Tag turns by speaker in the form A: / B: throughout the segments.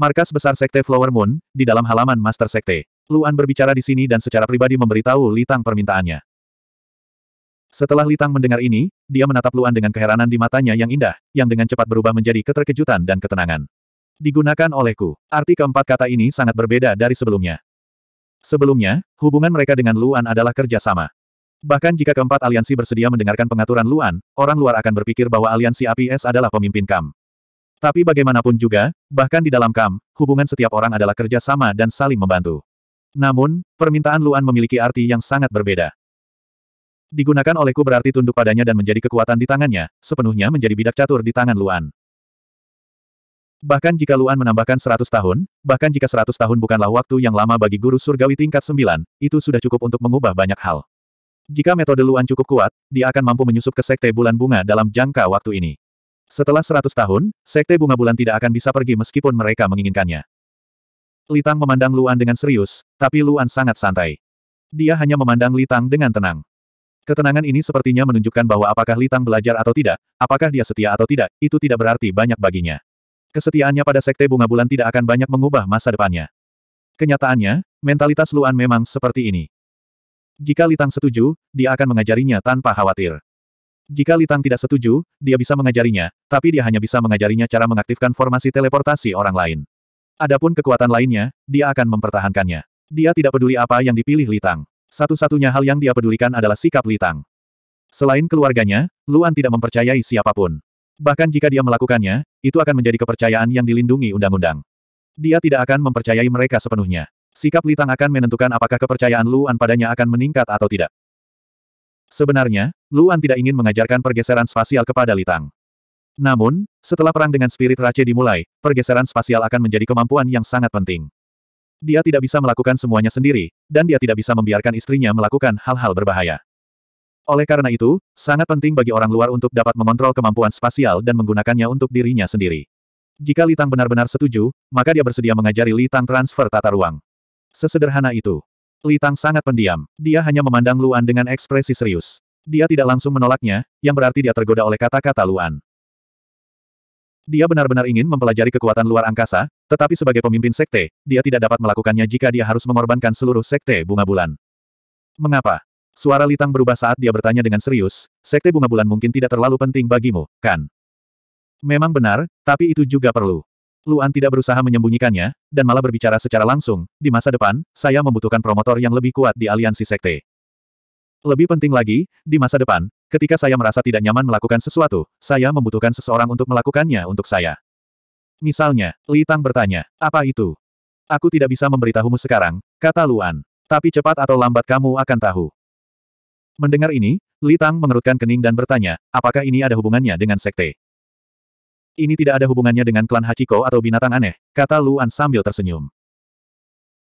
A: Markas besar Sekte Flower Moon, di dalam halaman Master Sekte. Luan berbicara di sini dan secara pribadi memberitahu Litang permintaannya. Setelah Litang mendengar ini, dia menatap Luan dengan keheranan di matanya yang indah, yang dengan cepat berubah menjadi keterkejutan dan ketenangan. Digunakan olehku. Arti keempat kata ini sangat berbeda dari sebelumnya. Sebelumnya, hubungan mereka dengan Luan adalah kerjasama. Bahkan jika keempat aliansi bersedia mendengarkan pengaturan Luan, orang luar akan berpikir bahwa aliansi APS adalah pemimpin Kam. Tapi bagaimanapun juga, bahkan di dalam kam, hubungan setiap orang adalah kerja sama dan saling membantu. Namun, permintaan Luan memiliki arti yang sangat berbeda. Digunakan olehku berarti tunduk padanya dan menjadi kekuatan di tangannya, sepenuhnya menjadi bidak catur di tangan Luan. Bahkan jika Luan menambahkan 100 tahun, bahkan jika 100 tahun bukanlah waktu yang lama bagi guru surgawi tingkat 9, itu sudah cukup untuk mengubah banyak hal. Jika metode Luan cukup kuat, dia akan mampu menyusup ke sekte bulan bunga dalam jangka waktu ini. Setelah seratus tahun, Sekte Bunga Bulan tidak akan bisa pergi meskipun mereka menginginkannya. Litang memandang Luan dengan serius, tapi Luan sangat santai. Dia hanya memandang Litang dengan tenang. Ketenangan ini sepertinya menunjukkan bahwa apakah Litang belajar atau tidak, apakah dia setia atau tidak, itu tidak berarti banyak baginya. Kesetiaannya pada Sekte Bunga Bulan tidak akan banyak mengubah masa depannya. Kenyataannya, mentalitas Luan memang seperti ini. Jika Litang setuju, dia akan mengajarinya tanpa khawatir. Jika Litang tidak setuju, dia bisa mengajarinya, tapi dia hanya bisa mengajarinya cara mengaktifkan formasi teleportasi orang lain. Adapun kekuatan lainnya, dia akan mempertahankannya. Dia tidak peduli apa yang dipilih Litang. Satu-satunya hal yang dia pedulikan adalah sikap Litang. Selain keluarganya, Luan tidak mempercayai siapapun. Bahkan jika dia melakukannya, itu akan menjadi kepercayaan yang dilindungi undang-undang. Dia tidak akan mempercayai mereka sepenuhnya. Sikap Litang akan menentukan apakah kepercayaan Luan padanya akan meningkat atau tidak. Sebenarnya, Luan tidak ingin mengajarkan pergeseran spasial kepada Litang. Namun, setelah perang dengan spirit race dimulai, pergeseran spasial akan menjadi kemampuan yang sangat penting. Dia tidak bisa melakukan semuanya sendiri, dan dia tidak bisa membiarkan istrinya melakukan hal-hal berbahaya. Oleh karena itu, sangat penting bagi orang luar untuk dapat mengontrol kemampuan spasial dan menggunakannya untuk dirinya sendiri. Jika Litang benar-benar setuju, maka dia bersedia mengajari Litang transfer tata ruang. Sesederhana itu. Litang sangat pendiam. Dia hanya memandang Luan dengan ekspresi serius. Dia tidak langsung menolaknya, yang berarti dia tergoda oleh kata-kata Luan. Dia benar-benar ingin mempelajari kekuatan luar angkasa, tetapi sebagai pemimpin sekte, dia tidak dapat melakukannya jika dia harus mengorbankan seluruh sekte bunga bulan. Mengapa? Suara Litang berubah saat dia bertanya dengan serius, sekte bunga bulan mungkin tidak terlalu penting bagimu, kan? Memang benar, tapi itu juga perlu. Luan tidak berusaha menyembunyikannya, dan malah berbicara secara langsung, di masa depan, saya membutuhkan promotor yang lebih kuat di aliansi sekte. Lebih penting lagi, di masa depan, ketika saya merasa tidak nyaman melakukan sesuatu, saya membutuhkan seseorang untuk melakukannya untuk saya. Misalnya, Li Tang bertanya, apa itu? Aku tidak bisa memberitahumu sekarang, kata Luan. Tapi cepat atau lambat kamu akan tahu. Mendengar ini, Li Tang mengerutkan kening dan bertanya, apakah ini ada hubungannya dengan sekte? Ini tidak ada hubungannya dengan klan Hachiko atau binatang aneh, kata Luan sambil tersenyum.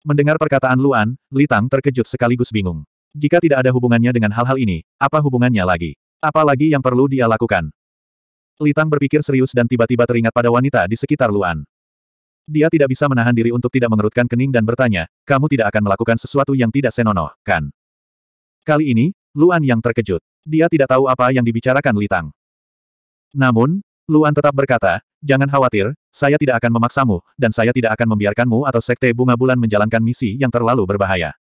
A: Mendengar perkataan Luan, Li Tang terkejut sekaligus bingung. Jika tidak ada hubungannya dengan hal-hal ini, apa hubungannya lagi? Apa lagi yang perlu dia lakukan? Litang berpikir serius dan tiba-tiba teringat pada wanita di sekitar Luan. Dia tidak bisa menahan diri untuk tidak mengerutkan kening dan bertanya, kamu tidak akan melakukan sesuatu yang tidak senonoh, kan? Kali ini, Luan yang terkejut. Dia tidak tahu apa yang dibicarakan Litang. Namun, Luan tetap berkata, jangan khawatir, saya tidak akan memaksamu, dan saya tidak akan membiarkanmu atau sekte bunga bulan menjalankan misi yang terlalu berbahaya.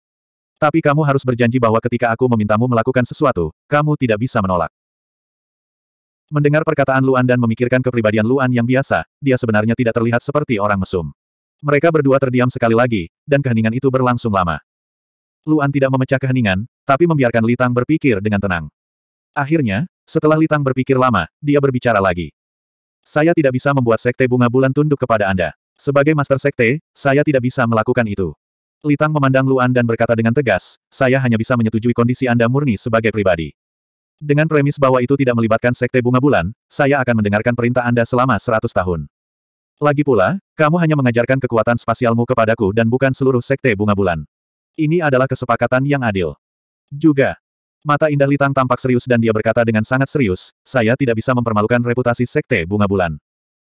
A: Tapi kamu harus berjanji bahwa ketika aku memintamu melakukan sesuatu, kamu tidak bisa menolak. Mendengar perkataan Luan dan memikirkan kepribadian Luan yang biasa, dia sebenarnya tidak terlihat seperti orang mesum. Mereka berdua terdiam sekali lagi, dan keheningan itu berlangsung lama. Luan tidak memecah keheningan, tapi membiarkan Litang berpikir dengan tenang. Akhirnya, setelah Litang berpikir lama, dia berbicara lagi. Saya tidak bisa membuat sekte bunga bulan tunduk kepada Anda. Sebagai master sekte, saya tidak bisa melakukan itu. Litang memandang Luan dan berkata dengan tegas, saya hanya bisa menyetujui kondisi Anda murni sebagai pribadi. Dengan premis bahwa itu tidak melibatkan sekte bunga bulan, saya akan mendengarkan perintah Anda selama seratus tahun. Lagi pula, kamu hanya mengajarkan kekuatan spasialmu kepadaku dan bukan seluruh sekte bunga bulan. Ini adalah kesepakatan yang adil. Juga, mata indah Litang tampak serius dan dia berkata dengan sangat serius, saya tidak bisa mempermalukan reputasi sekte bunga bulan.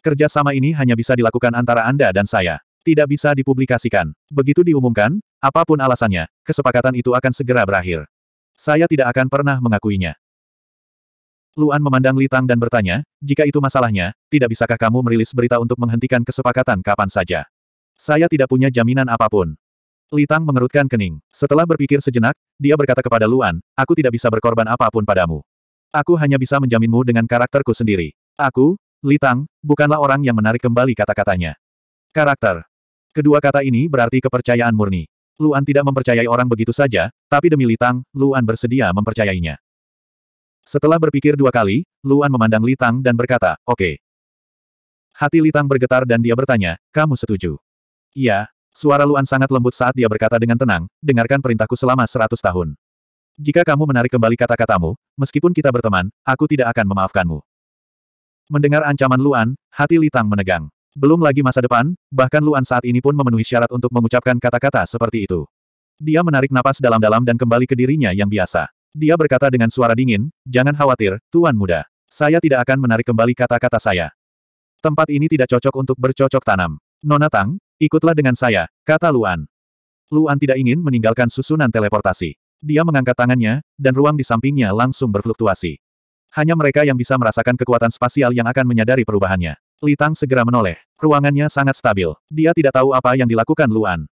A: Kerjasama ini hanya bisa dilakukan antara Anda dan saya tidak bisa dipublikasikan. Begitu diumumkan, apapun alasannya, kesepakatan itu akan segera berakhir. Saya tidak akan pernah mengakuinya. Luan memandang Litang dan bertanya, jika itu masalahnya, tidak bisakah kamu merilis berita untuk menghentikan kesepakatan kapan saja? Saya tidak punya jaminan apapun. Litang mengerutkan kening. Setelah berpikir sejenak, dia berkata kepada Luan, aku tidak bisa berkorban apapun padamu. Aku hanya bisa menjaminmu dengan karakterku sendiri. Aku, Litang, bukanlah orang yang menarik kembali kata-katanya. Karakter. Kedua kata ini berarti kepercayaan murni. Luan tidak mempercayai orang begitu saja, tapi demi Litang, Luan bersedia mempercayainya. Setelah berpikir dua kali, Luan memandang Litang dan berkata, oke. Okay. Hati Litang bergetar dan dia bertanya, kamu setuju? Iya, suara Luan sangat lembut saat dia berkata dengan tenang, dengarkan perintahku selama seratus tahun. Jika kamu menarik kembali kata-katamu, meskipun kita berteman, aku tidak akan memaafkanmu. Mendengar ancaman Luan, hati Litang menegang. Belum lagi masa depan, bahkan Luan saat ini pun memenuhi syarat untuk mengucapkan kata-kata seperti itu. Dia menarik napas dalam-dalam dan kembali ke dirinya yang biasa. Dia berkata dengan suara dingin, jangan khawatir, Tuan Muda. Saya tidak akan menarik kembali kata-kata saya. Tempat ini tidak cocok untuk bercocok tanam. Nona Tang, ikutlah dengan saya, kata Luan. Luan tidak ingin meninggalkan susunan teleportasi. Dia mengangkat tangannya, dan ruang di sampingnya langsung berfluktuasi. Hanya mereka yang bisa merasakan kekuatan spasial yang akan menyadari perubahannya. Litang segera menoleh. Ruangannya sangat stabil. Dia tidak tahu apa yang dilakukan Luan.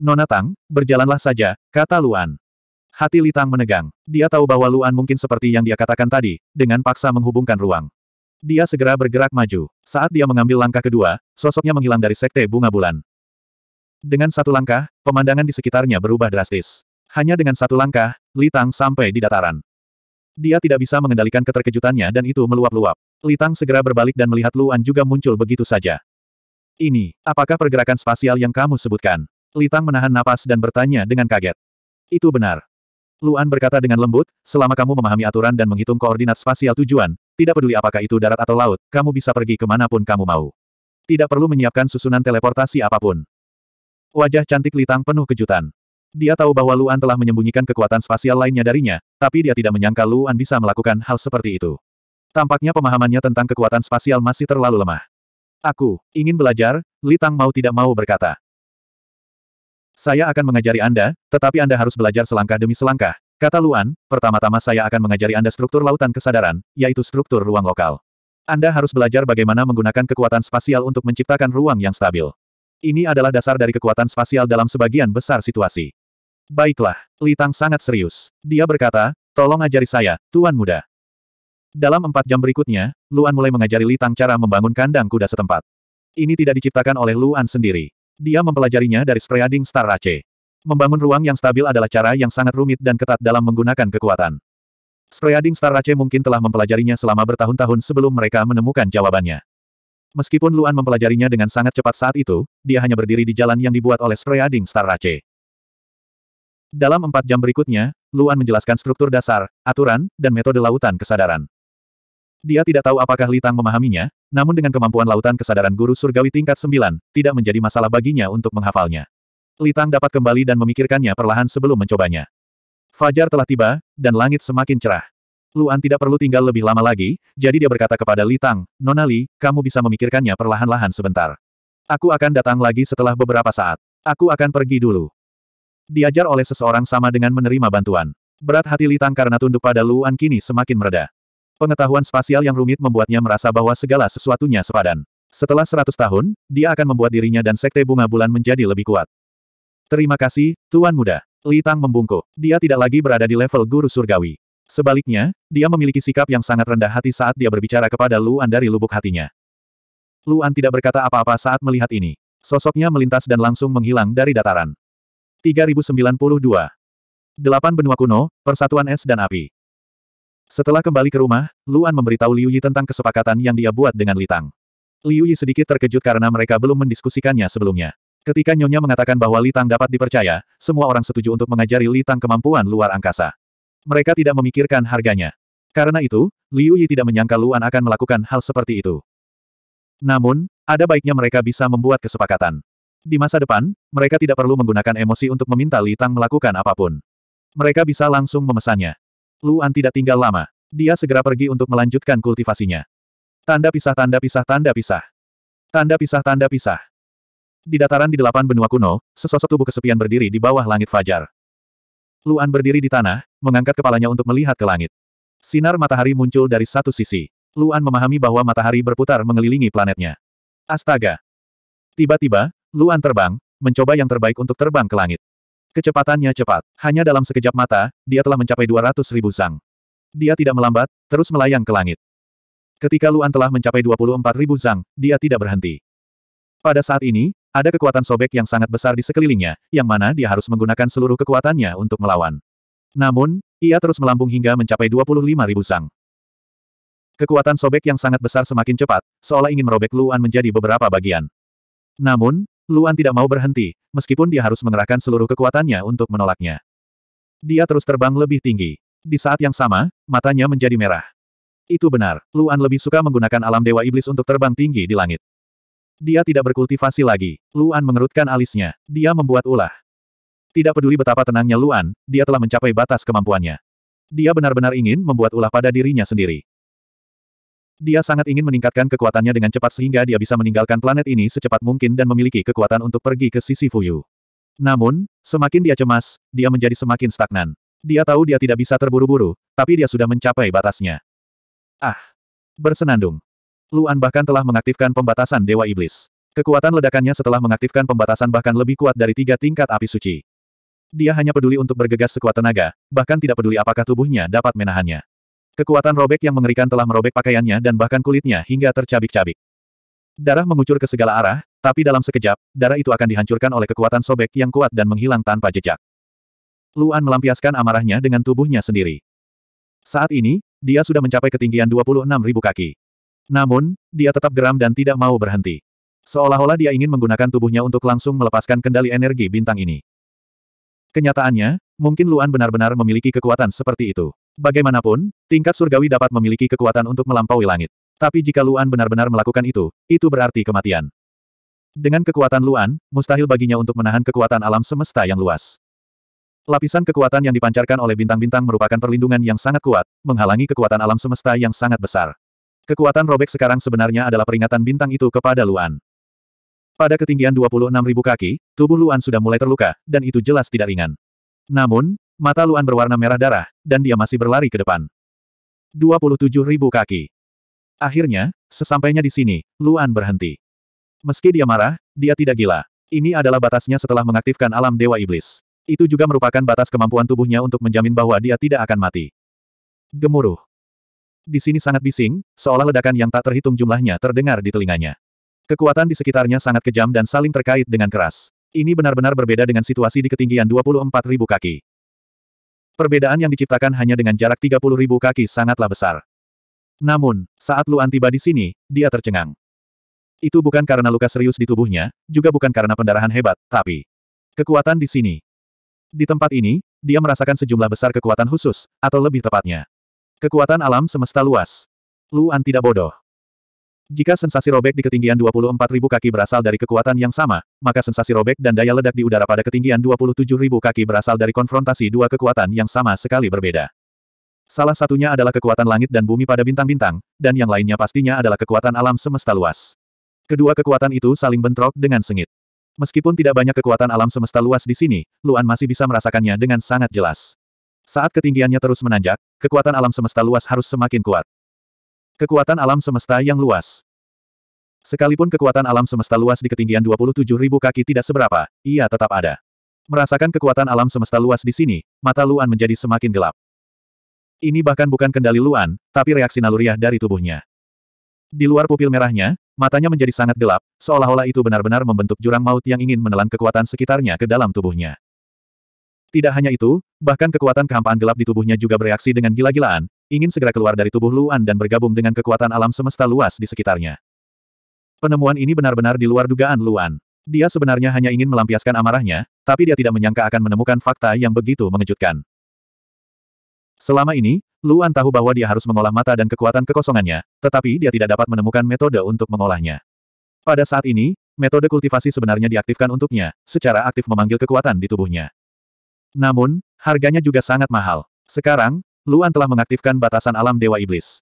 A: Nona Tang, berjalanlah saja, kata Luan. Hati Litang menegang. Dia tahu bahwa Luan mungkin seperti yang dia katakan tadi, dengan paksa menghubungkan ruang. Dia segera bergerak maju. Saat dia mengambil langkah kedua, sosoknya menghilang dari sekte bunga bulan. Dengan satu langkah, pemandangan di sekitarnya berubah drastis. Hanya dengan satu langkah, Litang sampai di dataran. Dia tidak bisa mengendalikan keterkejutannya dan itu meluap-luap. Litang segera berbalik dan melihat Luan juga muncul begitu saja. Ini, apakah pergerakan spasial yang kamu sebutkan? Litang menahan napas dan bertanya dengan kaget. Itu benar. Luan berkata dengan lembut, selama kamu memahami aturan dan menghitung koordinat spasial tujuan, tidak peduli apakah itu darat atau laut, kamu bisa pergi kemanapun kamu mau. Tidak perlu menyiapkan susunan teleportasi apapun. Wajah cantik Litang penuh kejutan. Dia tahu bahwa Luan telah menyembunyikan kekuatan spasial lainnya darinya, tapi dia tidak menyangka Luan bisa melakukan hal seperti itu. Tampaknya pemahamannya tentang kekuatan spasial masih terlalu lemah. Aku, ingin belajar, Li Tang mau tidak mau berkata. Saya akan mengajari Anda, tetapi Anda harus belajar selangkah demi selangkah. Kata Luan, pertama-tama saya akan mengajari Anda struktur lautan kesadaran, yaitu struktur ruang lokal. Anda harus belajar bagaimana menggunakan kekuatan spasial untuk menciptakan ruang yang stabil. Ini adalah dasar dari kekuatan spasial dalam sebagian besar situasi. Baiklah, Li Tang sangat serius. Dia berkata, tolong ajari saya, Tuan Muda. Dalam empat jam berikutnya, Luan mulai mengajari Li Tang cara membangun kandang kuda setempat. Ini tidak diciptakan oleh Luan sendiri. Dia mempelajarinya dari Spreading Star Race. Membangun ruang yang stabil adalah cara yang sangat rumit dan ketat dalam menggunakan kekuatan. Spreading Star Race mungkin telah mempelajarinya selama bertahun-tahun sebelum mereka menemukan jawabannya. Meskipun Luan mempelajarinya dengan sangat cepat saat itu, dia hanya berdiri di jalan yang dibuat oleh Spreading Star Race. Dalam empat jam berikutnya, Luan menjelaskan struktur dasar, aturan, dan metode lautan kesadaran. Dia tidak tahu apakah Litang memahaminya, namun dengan kemampuan lautan kesadaran guru surgawi tingkat 9, tidak menjadi masalah baginya untuk menghafalnya. Litang dapat kembali dan memikirkannya perlahan sebelum mencobanya. Fajar telah tiba, dan langit semakin cerah. Luan tidak perlu tinggal lebih lama lagi, jadi dia berkata kepada Litang, Nonali, kamu bisa memikirkannya perlahan-lahan sebentar. Aku akan datang lagi setelah beberapa saat. Aku akan pergi dulu. Diajar oleh seseorang sama dengan menerima bantuan. Berat hati Litang karena tunduk pada Luan kini semakin mereda. Pengetahuan spasial yang rumit membuatnya merasa bahwa segala sesuatunya sepadan. Setelah seratus tahun, dia akan membuat dirinya dan sekte bunga bulan menjadi lebih kuat. Terima kasih, Tuan Muda. Li Tang membungkuk. Dia tidak lagi berada di level guru surgawi. Sebaliknya, dia memiliki sikap yang sangat rendah hati saat dia berbicara kepada Luan dari lubuk hatinya. Luan tidak berkata apa-apa saat melihat ini. Sosoknya melintas dan langsung menghilang dari dataran. 3092. Delapan benua kuno, persatuan es dan api. Setelah kembali ke rumah, Luan memberitahu Liu Yi tentang kesepakatan yang dia buat dengan Litang. Liu Yi sedikit terkejut karena mereka belum mendiskusikannya sebelumnya. Ketika Nyonya mengatakan bahwa Litang dapat dipercaya, semua orang setuju untuk mengajari Litang kemampuan luar angkasa. Mereka tidak memikirkan harganya. Karena itu, Liu Yi tidak menyangka Luan akan melakukan hal seperti itu. Namun, ada baiknya mereka bisa membuat kesepakatan. Di masa depan, mereka tidak perlu menggunakan emosi untuk meminta Litang melakukan apapun. Mereka bisa langsung memesannya. Luan tidak tinggal lama. Dia segera pergi untuk melanjutkan kultivasinya. Tanda pisah tanda pisah tanda pisah. Tanda pisah tanda pisah. Di dataran di delapan benua kuno, sesosok tubuh kesepian berdiri di bawah langit fajar. Luan berdiri di tanah, mengangkat kepalanya untuk melihat ke langit. Sinar matahari muncul dari satu sisi. Luan memahami bahwa matahari berputar mengelilingi planetnya. Astaga! Tiba-tiba, Luan terbang, mencoba yang terbaik untuk terbang ke langit. Kecepatannya cepat. Hanya dalam sekejap mata, dia telah mencapai 200 ribu zang. Dia tidak melambat, terus melayang ke langit. Ketika Luan telah mencapai 24 ribu zang, dia tidak berhenti. Pada saat ini, ada kekuatan sobek yang sangat besar di sekelilingnya, yang mana dia harus menggunakan seluruh kekuatannya untuk melawan. Namun, ia terus melambung hingga mencapai 25 ribu zang. Kekuatan sobek yang sangat besar semakin cepat, seolah ingin merobek Luan menjadi beberapa bagian. Namun, Luan tidak mau berhenti, meskipun dia harus mengerahkan seluruh kekuatannya untuk menolaknya. Dia terus terbang lebih tinggi. Di saat yang sama, matanya menjadi merah. Itu benar, Luan lebih suka menggunakan alam dewa iblis untuk terbang tinggi di langit. Dia tidak berkultivasi lagi. Luan mengerutkan alisnya. Dia membuat ulah. Tidak peduli betapa tenangnya Luan, dia telah mencapai batas kemampuannya. Dia benar-benar ingin membuat ulah pada dirinya sendiri. Dia sangat ingin meningkatkan kekuatannya dengan cepat sehingga dia bisa meninggalkan planet ini secepat mungkin dan memiliki kekuatan untuk pergi ke sisi Fuyu. Namun, semakin dia cemas, dia menjadi semakin stagnan. Dia tahu dia tidak bisa terburu-buru, tapi dia sudah mencapai batasnya. Ah! Bersenandung. Luan bahkan telah mengaktifkan pembatasan Dewa Iblis. Kekuatan ledakannya setelah mengaktifkan pembatasan bahkan lebih kuat dari tiga tingkat api suci. Dia hanya peduli untuk bergegas sekuat tenaga, bahkan tidak peduli apakah tubuhnya dapat menahannya. Kekuatan robek yang mengerikan telah merobek pakaiannya dan bahkan kulitnya hingga tercabik-cabik. Darah mengucur ke segala arah, tapi dalam sekejap, darah itu akan dihancurkan oleh kekuatan sobek yang kuat dan menghilang tanpa jejak. Luan melampiaskan amarahnya dengan tubuhnya sendiri. Saat ini, dia sudah mencapai ketinggian 26 ribu kaki. Namun, dia tetap geram dan tidak mau berhenti. Seolah-olah dia ingin menggunakan tubuhnya untuk langsung melepaskan kendali energi bintang ini. Kenyataannya, mungkin Luan benar-benar memiliki kekuatan seperti itu. Bagaimanapun, tingkat surgawi dapat memiliki kekuatan untuk melampaui langit. Tapi jika Luan benar-benar melakukan itu, itu berarti kematian. Dengan kekuatan Luan, mustahil baginya untuk menahan kekuatan alam semesta yang luas. Lapisan kekuatan yang dipancarkan oleh bintang-bintang merupakan perlindungan yang sangat kuat, menghalangi kekuatan alam semesta yang sangat besar. Kekuatan robek sekarang sebenarnya adalah peringatan bintang itu kepada Luan. Pada ketinggian 26.000 kaki, tubuh Luan sudah mulai terluka, dan itu jelas tidak ringan. Namun, Mata Luan berwarna merah darah, dan dia masih berlari ke depan. 27 ribu kaki. Akhirnya, sesampainya di sini, Luan berhenti. Meski dia marah, dia tidak gila. Ini adalah batasnya setelah mengaktifkan alam Dewa Iblis. Itu juga merupakan batas kemampuan tubuhnya untuk menjamin bahwa dia tidak akan mati. Gemuruh. Di sini sangat bising, seolah ledakan yang tak terhitung jumlahnya terdengar di telinganya. Kekuatan di sekitarnya sangat kejam dan saling terkait dengan keras. Ini benar-benar berbeda dengan situasi di ketinggian 24.000 kaki. Perbedaan yang diciptakan hanya dengan jarak ribu kaki sangatlah besar. Namun, saat Luan tiba di sini, dia tercengang. Itu bukan karena luka serius di tubuhnya, juga bukan karena pendarahan hebat, tapi kekuatan di sini. Di tempat ini, dia merasakan sejumlah besar kekuatan khusus, atau lebih tepatnya, kekuatan alam semesta luas. Luan tidak bodoh. Jika sensasi robek di ketinggian 24.000 kaki berasal dari kekuatan yang sama, maka sensasi robek dan daya ledak di udara pada ketinggian 27.000 kaki berasal dari konfrontasi dua kekuatan yang sama sekali berbeda. Salah satunya adalah kekuatan langit dan bumi pada bintang-bintang, dan yang lainnya pastinya adalah kekuatan alam semesta luas. Kedua kekuatan itu saling bentrok dengan sengit. Meskipun tidak banyak kekuatan alam semesta luas di sini, Luan masih bisa merasakannya dengan sangat jelas. Saat ketinggiannya terus menanjak, kekuatan alam semesta luas harus semakin kuat. Kekuatan alam semesta yang luas. Sekalipun kekuatan alam semesta luas di ketinggian 27.000 kaki tidak seberapa, ia tetap ada. Merasakan kekuatan alam semesta luas di sini, mata Luan menjadi semakin gelap. Ini bahkan bukan kendali Luan, tapi reaksi naluriah dari tubuhnya. Di luar pupil merahnya, matanya menjadi sangat gelap, seolah-olah itu benar-benar membentuk jurang maut yang ingin menelan kekuatan sekitarnya ke dalam tubuhnya. Tidak hanya itu, bahkan kekuatan kehampaan gelap di tubuhnya juga bereaksi dengan gila-gilaan, ingin segera keluar dari tubuh Luan dan bergabung dengan kekuatan alam semesta luas di sekitarnya. Penemuan ini benar-benar di luar dugaan Luan. Dia sebenarnya hanya ingin melampiaskan amarahnya, tapi dia tidak menyangka akan menemukan fakta yang begitu mengejutkan. Selama ini, Luan tahu bahwa dia harus mengolah mata dan kekuatan kekosongannya, tetapi dia tidak dapat menemukan metode untuk mengolahnya. Pada saat ini, metode kultivasi sebenarnya diaktifkan untuknya, secara aktif memanggil kekuatan di tubuhnya. Namun, harganya juga sangat mahal. Sekarang, Luan telah mengaktifkan batasan alam Dewa Iblis.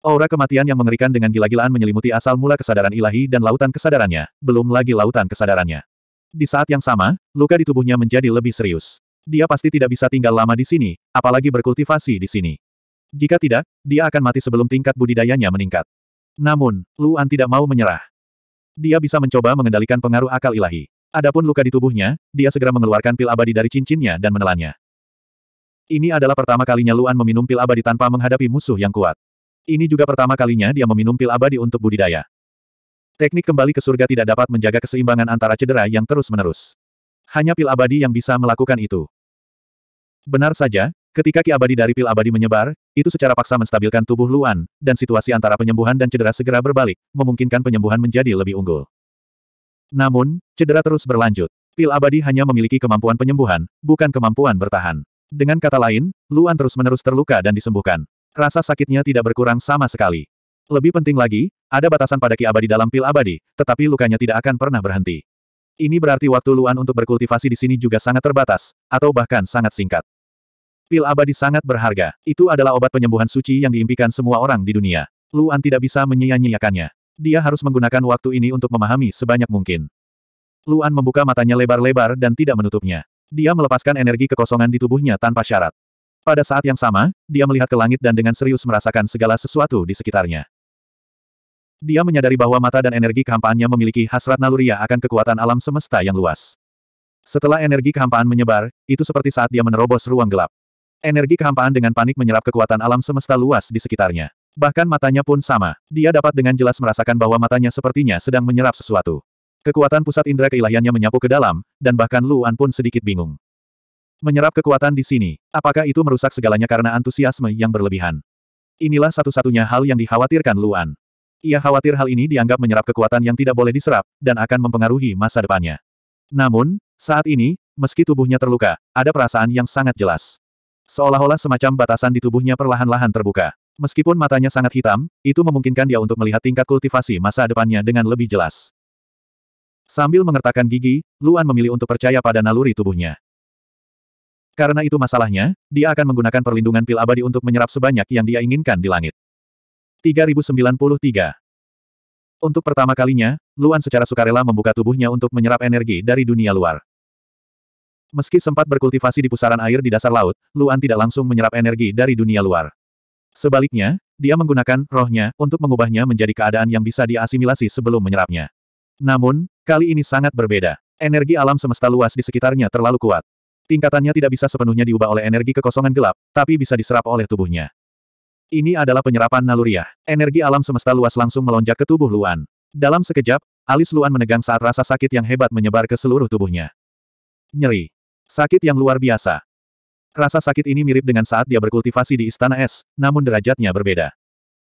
A: Aura kematian yang mengerikan dengan gila-gilaan menyelimuti asal mula kesadaran ilahi dan lautan kesadarannya, belum lagi lautan kesadarannya. Di saat yang sama, luka di tubuhnya menjadi lebih serius. Dia pasti tidak bisa tinggal lama di sini, apalagi berkultivasi di sini. Jika tidak, dia akan mati sebelum tingkat budidayanya meningkat. Namun, Luan tidak mau menyerah. Dia bisa mencoba mengendalikan pengaruh akal ilahi. Adapun luka di tubuhnya, dia segera mengeluarkan pil abadi dari cincinnya dan menelannya. Ini adalah pertama kalinya Luan meminum pil abadi tanpa menghadapi musuh yang kuat. Ini juga pertama kalinya dia meminum pil abadi untuk budidaya. Teknik kembali ke surga tidak dapat menjaga keseimbangan antara cedera yang terus-menerus. Hanya pil abadi yang bisa melakukan itu. Benar saja, ketika ki abadi dari pil abadi menyebar, itu secara paksa menstabilkan tubuh Luan, dan situasi antara penyembuhan dan cedera segera berbalik, memungkinkan penyembuhan menjadi lebih unggul. Namun, cedera terus berlanjut. Pil abadi hanya memiliki kemampuan penyembuhan, bukan kemampuan bertahan. Dengan kata lain, Luan terus-menerus terluka dan disembuhkan. Rasa sakitnya tidak berkurang sama sekali. Lebih penting lagi, ada batasan pada ki abadi dalam pil abadi, tetapi lukanya tidak akan pernah berhenti. Ini berarti waktu Luan untuk berkultivasi di sini juga sangat terbatas, atau bahkan sangat singkat. Pil abadi sangat berharga. Itu adalah obat penyembuhan suci yang diimpikan semua orang di dunia. Luan tidak bisa menyia-nyiakannya. Dia harus menggunakan waktu ini untuk memahami sebanyak mungkin. Luan membuka matanya lebar-lebar dan tidak menutupnya. Dia melepaskan energi kekosongan di tubuhnya tanpa syarat. Pada saat yang sama, dia melihat ke langit dan dengan serius merasakan segala sesuatu di sekitarnya. Dia menyadari bahwa mata dan energi kehampaannya memiliki hasrat naluria akan kekuatan alam semesta yang luas. Setelah energi kehampaan menyebar, itu seperti saat dia menerobos ruang gelap. Energi kehampaan dengan panik menyerap kekuatan alam semesta luas di sekitarnya. Bahkan matanya pun sama. Dia dapat dengan jelas merasakan bahwa matanya sepertinya sedang menyerap sesuatu. Kekuatan pusat indera keilahiannya menyapu ke dalam, dan bahkan Luan pun sedikit bingung. Menyerap kekuatan di sini, apakah itu merusak segalanya karena antusiasme yang berlebihan? Inilah satu-satunya hal yang dikhawatirkan Luan. Ia khawatir hal ini dianggap menyerap kekuatan yang tidak boleh diserap, dan akan mempengaruhi masa depannya. Namun, saat ini, meski tubuhnya terluka, ada perasaan yang sangat jelas. Seolah-olah semacam batasan di tubuhnya perlahan-lahan terbuka. Meskipun matanya sangat hitam, itu memungkinkan dia untuk melihat tingkat kultivasi masa depannya dengan lebih jelas. Sambil mengertakkan gigi, Luan memilih untuk percaya pada naluri tubuhnya. Karena itu masalahnya, dia akan menggunakan perlindungan pil abadi untuk menyerap sebanyak yang dia inginkan di langit. 3093 Untuk pertama kalinya, Luan secara sukarela membuka tubuhnya untuk menyerap energi dari dunia luar. Meski sempat berkultivasi di pusaran air di dasar laut, Luan tidak langsung menyerap energi dari dunia luar. Sebaliknya, dia menggunakan rohnya untuk mengubahnya menjadi keadaan yang bisa diasimilasi sebelum menyerapnya. Namun, kali ini sangat berbeda. Energi alam semesta luas di sekitarnya terlalu kuat. Tingkatannya tidak bisa sepenuhnya diubah oleh energi kekosongan gelap, tapi bisa diserap oleh tubuhnya. Ini adalah penyerapan naluriah. Energi alam semesta luas langsung melonjak ke tubuh Luan. Dalam sekejap, alis Luan menegang saat rasa sakit yang hebat menyebar ke seluruh tubuhnya. Nyeri. Sakit yang luar biasa. Rasa sakit ini mirip dengan saat dia berkultivasi di Istana Es, namun derajatnya berbeda.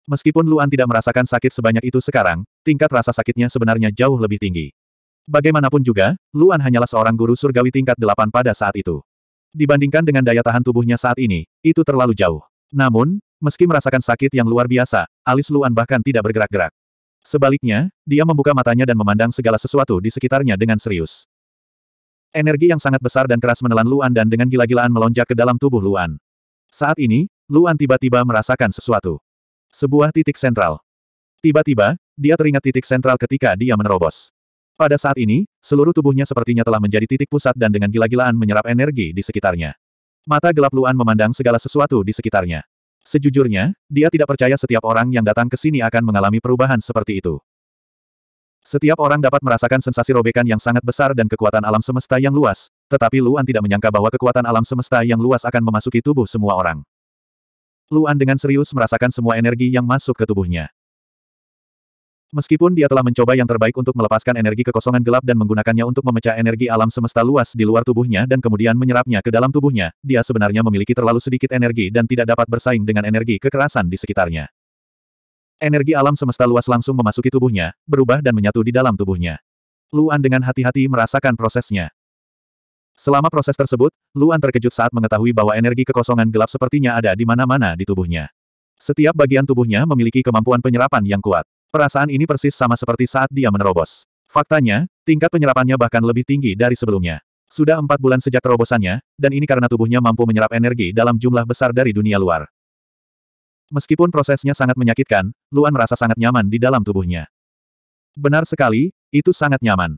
A: Meskipun Luan tidak merasakan sakit sebanyak itu sekarang, tingkat rasa sakitnya sebenarnya jauh lebih tinggi. Bagaimanapun juga, Luan hanyalah seorang guru surgawi tingkat delapan pada saat itu. Dibandingkan dengan daya tahan tubuhnya saat ini, itu terlalu jauh. Namun, meski merasakan sakit yang luar biasa, alis Luan bahkan tidak bergerak-gerak. Sebaliknya, dia membuka matanya dan memandang segala sesuatu di sekitarnya dengan serius. Energi yang sangat besar dan keras menelan Luan dan dengan gila-gilaan melonjak ke dalam tubuh Luan. Saat ini, Luan tiba-tiba merasakan sesuatu. Sebuah titik sentral. Tiba-tiba, dia teringat titik sentral ketika dia menerobos. Pada saat ini, seluruh tubuhnya sepertinya telah menjadi titik pusat dan dengan gila-gilaan menyerap energi di sekitarnya. Mata gelap Luan memandang segala sesuatu di sekitarnya. Sejujurnya, dia tidak percaya setiap orang yang datang ke sini akan mengalami perubahan seperti itu. Setiap orang dapat merasakan sensasi robekan yang sangat besar dan kekuatan alam semesta yang luas, tetapi Luan tidak menyangka bahwa kekuatan alam semesta yang luas akan memasuki tubuh semua orang. Luan dengan serius merasakan semua energi yang masuk ke tubuhnya. Meskipun dia telah mencoba yang terbaik untuk melepaskan energi kekosongan gelap dan menggunakannya untuk memecah energi alam semesta luas di luar tubuhnya dan kemudian menyerapnya ke dalam tubuhnya, dia sebenarnya memiliki terlalu sedikit energi dan tidak dapat bersaing dengan energi kekerasan di sekitarnya. Energi alam semesta luas langsung memasuki tubuhnya, berubah dan menyatu di dalam tubuhnya. Luan dengan hati-hati merasakan prosesnya. Selama proses tersebut, Luan terkejut saat mengetahui bahwa energi kekosongan gelap sepertinya ada di mana-mana di tubuhnya. Setiap bagian tubuhnya memiliki kemampuan penyerapan yang kuat. Perasaan ini persis sama seperti saat dia menerobos. Faktanya, tingkat penyerapannya bahkan lebih tinggi dari sebelumnya. Sudah empat bulan sejak terobosannya, dan ini karena tubuhnya mampu menyerap energi dalam jumlah besar dari dunia luar. Meskipun prosesnya sangat menyakitkan, Luan merasa sangat nyaman di dalam tubuhnya. Benar sekali, itu sangat nyaman.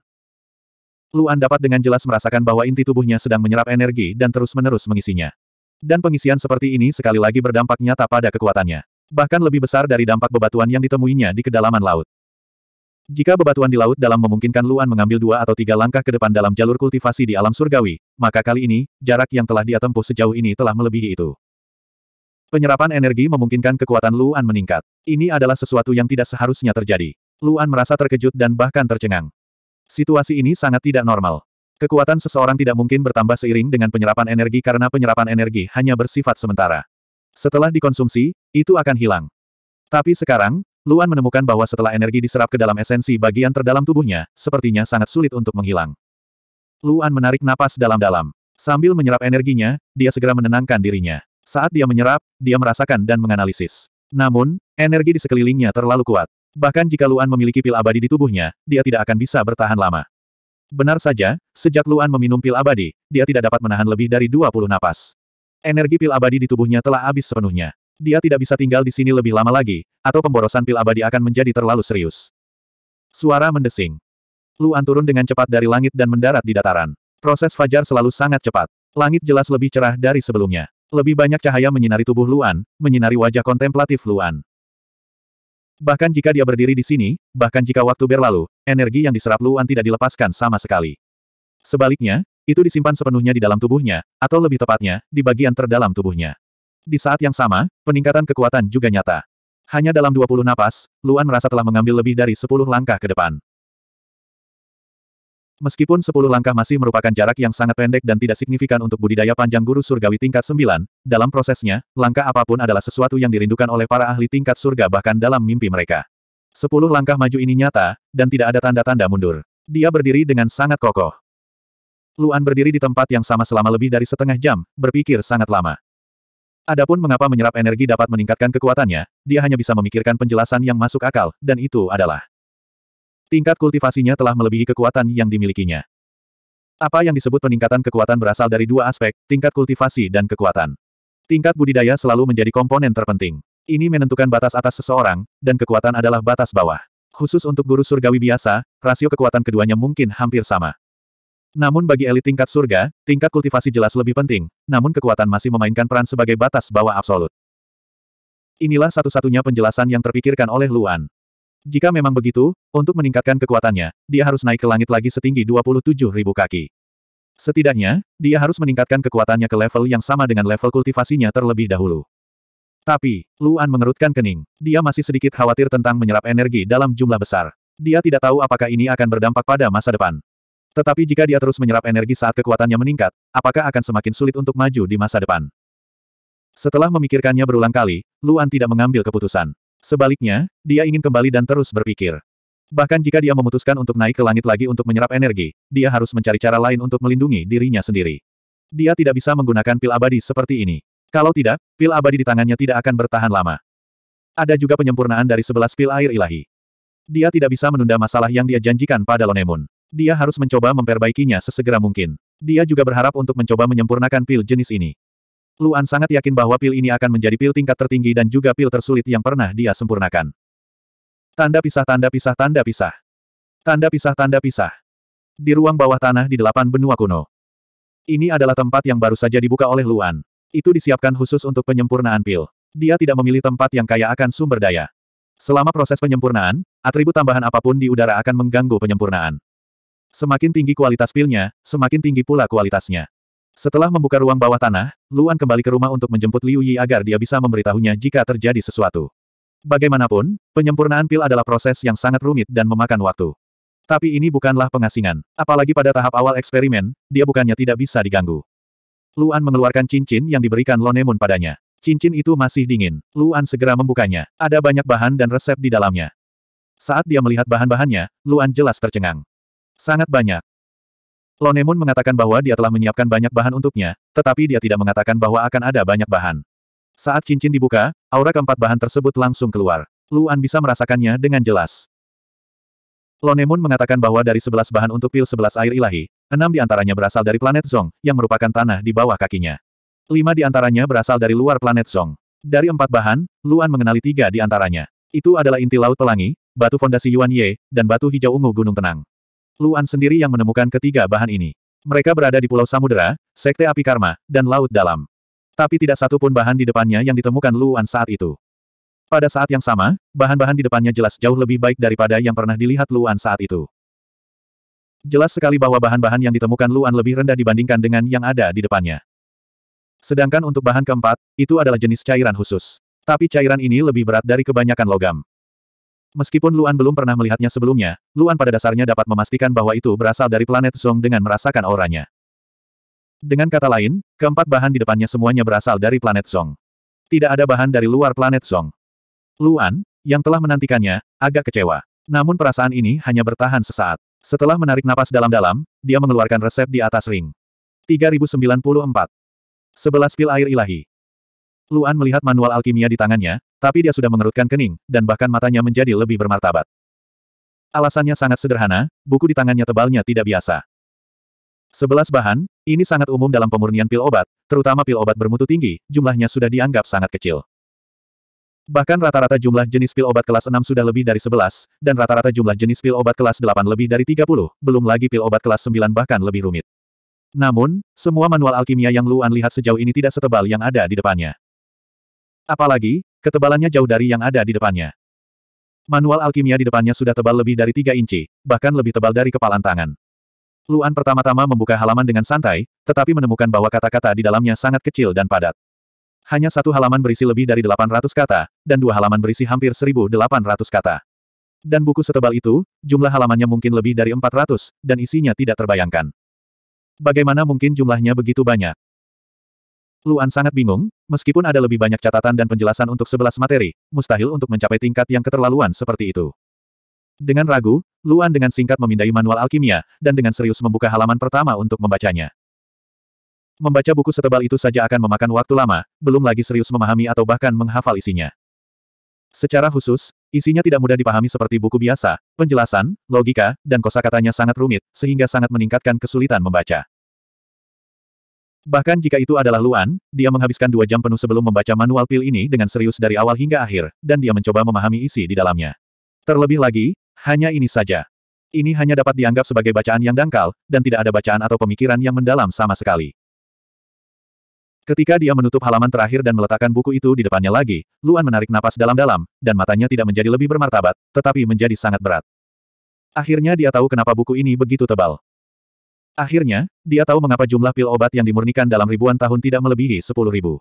A: Luan dapat dengan jelas merasakan bahwa inti tubuhnya sedang menyerap energi dan terus-menerus mengisinya. Dan pengisian seperti ini sekali lagi berdampak nyata pada kekuatannya bahkan lebih besar dari dampak bebatuan yang ditemuinya di kedalaman laut. Jika bebatuan di laut dalam memungkinkan Luan mengambil dua atau tiga langkah ke depan dalam jalur kultivasi di alam surgawi, maka kali ini, jarak yang telah dia tempuh sejauh ini telah melebihi itu. Penyerapan energi memungkinkan kekuatan Luan meningkat. Ini adalah sesuatu yang tidak seharusnya terjadi. Luan merasa terkejut dan bahkan tercengang. Situasi ini sangat tidak normal. Kekuatan seseorang tidak mungkin bertambah seiring dengan penyerapan energi karena penyerapan energi hanya bersifat sementara. Setelah dikonsumsi, itu akan hilang. Tapi sekarang, Luan menemukan bahwa setelah energi diserap ke dalam esensi bagian terdalam tubuhnya, sepertinya sangat sulit untuk menghilang. Luan menarik napas dalam-dalam. Sambil menyerap energinya, dia segera menenangkan dirinya. Saat dia menyerap, dia merasakan dan menganalisis. Namun, energi di sekelilingnya terlalu kuat. Bahkan jika Luan memiliki pil abadi di tubuhnya, dia tidak akan bisa bertahan lama. Benar saja, sejak Luan meminum pil abadi, dia tidak dapat menahan lebih dari 20 napas. Energi pil abadi di tubuhnya telah habis sepenuhnya. Dia tidak bisa tinggal di sini lebih lama lagi, atau pemborosan pil abadi akan menjadi terlalu serius. Suara mendesing. Luan turun dengan cepat dari langit dan mendarat di dataran. Proses fajar selalu sangat cepat. Langit jelas lebih cerah dari sebelumnya. Lebih banyak cahaya menyinari tubuh Luan, menyinari wajah kontemplatif Luan. Bahkan jika dia berdiri di sini, bahkan jika waktu berlalu, energi yang diserap Luan tidak dilepaskan sama sekali. Sebaliknya, itu disimpan sepenuhnya di dalam tubuhnya, atau lebih tepatnya, di bagian terdalam tubuhnya. Di saat yang sama, peningkatan kekuatan juga nyata. Hanya dalam 20 napas, Luan merasa telah mengambil lebih dari 10 langkah ke depan. Meskipun 10 langkah masih merupakan jarak yang sangat pendek dan tidak signifikan untuk budidaya panjang guru surgawi tingkat 9, dalam prosesnya, langkah apapun adalah sesuatu yang dirindukan oleh para ahli tingkat surga bahkan dalam mimpi mereka. 10 langkah maju ini nyata, dan tidak ada tanda-tanda mundur. Dia berdiri dengan sangat kokoh. Luan berdiri di tempat yang sama selama lebih dari setengah jam, berpikir sangat lama. Adapun mengapa menyerap energi dapat meningkatkan kekuatannya, dia hanya bisa memikirkan penjelasan yang masuk akal, dan itu adalah tingkat kultivasinya telah melebihi kekuatan yang dimilikinya. Apa yang disebut peningkatan kekuatan berasal dari dua aspek, tingkat kultivasi dan kekuatan. Tingkat budidaya selalu menjadi komponen terpenting. Ini menentukan batas atas seseorang, dan kekuatan adalah batas bawah. Khusus untuk guru surgawi biasa, rasio kekuatan keduanya mungkin hampir sama. Namun bagi elit tingkat surga, tingkat kultivasi jelas lebih penting, namun kekuatan masih memainkan peran sebagai batas bawah absolut. Inilah satu-satunya penjelasan yang terpikirkan oleh Luan. Jika memang begitu, untuk meningkatkan kekuatannya, dia harus naik ke langit lagi setinggi 27 ribu kaki. Setidaknya, dia harus meningkatkan kekuatannya ke level yang sama dengan level kultivasinya terlebih dahulu. Tapi, Luan mengerutkan kening. Dia masih sedikit khawatir tentang menyerap energi dalam jumlah besar. Dia tidak tahu apakah ini akan berdampak pada masa depan. Tetapi jika dia terus menyerap energi saat kekuatannya meningkat, apakah akan semakin sulit untuk maju di masa depan? Setelah memikirkannya berulang kali, Luan tidak mengambil keputusan. Sebaliknya, dia ingin kembali dan terus berpikir. Bahkan jika dia memutuskan untuk naik ke langit lagi untuk menyerap energi, dia harus mencari cara lain untuk melindungi dirinya sendiri. Dia tidak bisa menggunakan pil abadi seperti ini. Kalau tidak, pil abadi di tangannya tidak akan bertahan lama. Ada juga penyempurnaan dari sebelas pil air ilahi. Dia tidak bisa menunda masalah yang dia janjikan pada Lonemun. Dia harus mencoba memperbaikinya sesegera mungkin. Dia juga berharap untuk mencoba menyempurnakan pil jenis ini. Luan sangat yakin bahwa pil ini akan menjadi pil tingkat tertinggi dan juga pil tersulit yang pernah dia sempurnakan. Tanda pisah tanda pisah tanda pisah. Tanda pisah tanda pisah. Di ruang bawah tanah di delapan benua kuno. Ini adalah tempat yang baru saja dibuka oleh Luan. Itu disiapkan khusus untuk penyempurnaan pil. Dia tidak memilih tempat yang kaya akan sumber daya. Selama proses penyempurnaan, atribut tambahan apapun di udara akan mengganggu penyempurnaan. Semakin tinggi kualitas pilnya, semakin tinggi pula kualitasnya. Setelah membuka ruang bawah tanah, Luan kembali ke rumah untuk menjemput Liu Yi agar dia bisa memberitahunya jika terjadi sesuatu. Bagaimanapun, penyempurnaan pil adalah proses yang sangat rumit dan memakan waktu. Tapi ini bukanlah pengasingan. Apalagi pada tahap awal eksperimen, dia bukannya tidak bisa diganggu. Luan mengeluarkan cincin yang diberikan Lonemun padanya. Cincin itu masih dingin. Luan segera membukanya. Ada banyak bahan dan resep di dalamnya. Saat dia melihat bahan-bahannya, Luan jelas tercengang. Sangat banyak. Moon mengatakan bahwa dia telah menyiapkan banyak bahan untuknya, tetapi dia tidak mengatakan bahwa akan ada banyak bahan. Saat cincin dibuka, aura keempat bahan tersebut langsung keluar. Luan bisa merasakannya dengan jelas. Moon mengatakan bahwa dari sebelas bahan untuk pil sebelas air ilahi, enam di antaranya berasal dari planet Zong, yang merupakan tanah di bawah kakinya. Lima di antaranya berasal dari luar planet Zong. Dari empat bahan, Luan mengenali tiga di antaranya. Itu adalah inti laut pelangi, batu fondasi Yuan Ye, dan batu hijau ungu gunung tenang. Luan sendiri yang menemukan ketiga bahan ini. Mereka berada di Pulau Samudera, Sekte Api Karma, dan Laut Dalam. Tapi tidak satu pun bahan di depannya yang ditemukan Luan saat itu. Pada saat yang sama, bahan-bahan di depannya jelas jauh lebih baik daripada yang pernah dilihat Luan saat itu. Jelas sekali bahwa bahan-bahan yang ditemukan Luan lebih rendah dibandingkan dengan yang ada di depannya. Sedangkan untuk bahan keempat, itu adalah jenis cairan khusus. Tapi cairan ini lebih berat dari kebanyakan logam. Meskipun Luan belum pernah melihatnya sebelumnya, Luan pada dasarnya dapat memastikan bahwa itu berasal dari planet Zong dengan merasakan auranya. Dengan kata lain, keempat bahan di depannya semuanya berasal dari planet Zong. Tidak ada bahan dari luar planet Zong. Luan, yang telah menantikannya, agak kecewa. Namun perasaan ini hanya bertahan sesaat. Setelah menarik napas dalam-dalam, dia mengeluarkan resep di atas ring. 3094. 11 pil air ilahi. Luan melihat manual alkimia di tangannya, tapi dia sudah mengerutkan kening, dan bahkan matanya menjadi lebih bermartabat. Alasannya sangat sederhana, buku di tangannya tebalnya tidak biasa. Sebelas bahan, ini sangat umum dalam pemurnian pil obat, terutama pil obat bermutu tinggi, jumlahnya sudah dianggap sangat kecil. Bahkan rata-rata jumlah jenis pil obat kelas 6 sudah lebih dari 11, dan rata-rata jumlah jenis pil obat kelas 8 lebih dari 30, belum lagi pil obat kelas 9 bahkan lebih rumit. Namun, semua manual alkimia yang Luan lihat sejauh ini tidak setebal yang ada di depannya. Apalagi, ketebalannya jauh dari yang ada di depannya. Manual alkimia di depannya sudah tebal lebih dari tiga inci, bahkan lebih tebal dari kepalan tangan. Luan pertama-tama membuka halaman dengan santai, tetapi menemukan bahwa kata-kata di dalamnya sangat kecil dan padat. Hanya satu halaman berisi lebih dari 800 kata, dan dua halaman berisi hampir 1.800 kata. Dan buku setebal itu, jumlah halamannya mungkin lebih dari 400, dan isinya tidak terbayangkan. Bagaimana mungkin jumlahnya begitu banyak? Luan sangat bingung, meskipun ada lebih banyak catatan dan penjelasan untuk sebelas materi, mustahil untuk mencapai tingkat yang keterlaluan seperti itu. Dengan ragu, Luan dengan singkat memindai manual alkimia, dan dengan serius membuka halaman pertama untuk membacanya. Membaca buku setebal itu saja akan memakan waktu lama, belum lagi serius memahami atau bahkan menghafal isinya. Secara khusus, isinya tidak mudah dipahami seperti buku biasa, penjelasan, logika, dan kosakatanya sangat rumit, sehingga sangat meningkatkan kesulitan membaca. Bahkan jika itu adalah Luan, dia menghabiskan dua jam penuh sebelum membaca manual pil ini dengan serius dari awal hingga akhir, dan dia mencoba memahami isi di dalamnya. Terlebih lagi, hanya ini saja. Ini hanya dapat dianggap sebagai bacaan yang dangkal, dan tidak ada bacaan atau pemikiran yang mendalam sama sekali. Ketika dia menutup halaman terakhir dan meletakkan buku itu di depannya lagi, Luan menarik napas dalam-dalam, dan matanya tidak menjadi lebih bermartabat, tetapi menjadi sangat berat. Akhirnya dia tahu kenapa buku ini begitu tebal. Akhirnya, dia tahu mengapa jumlah pil obat yang dimurnikan dalam ribuan tahun tidak melebihi sepuluh ribu.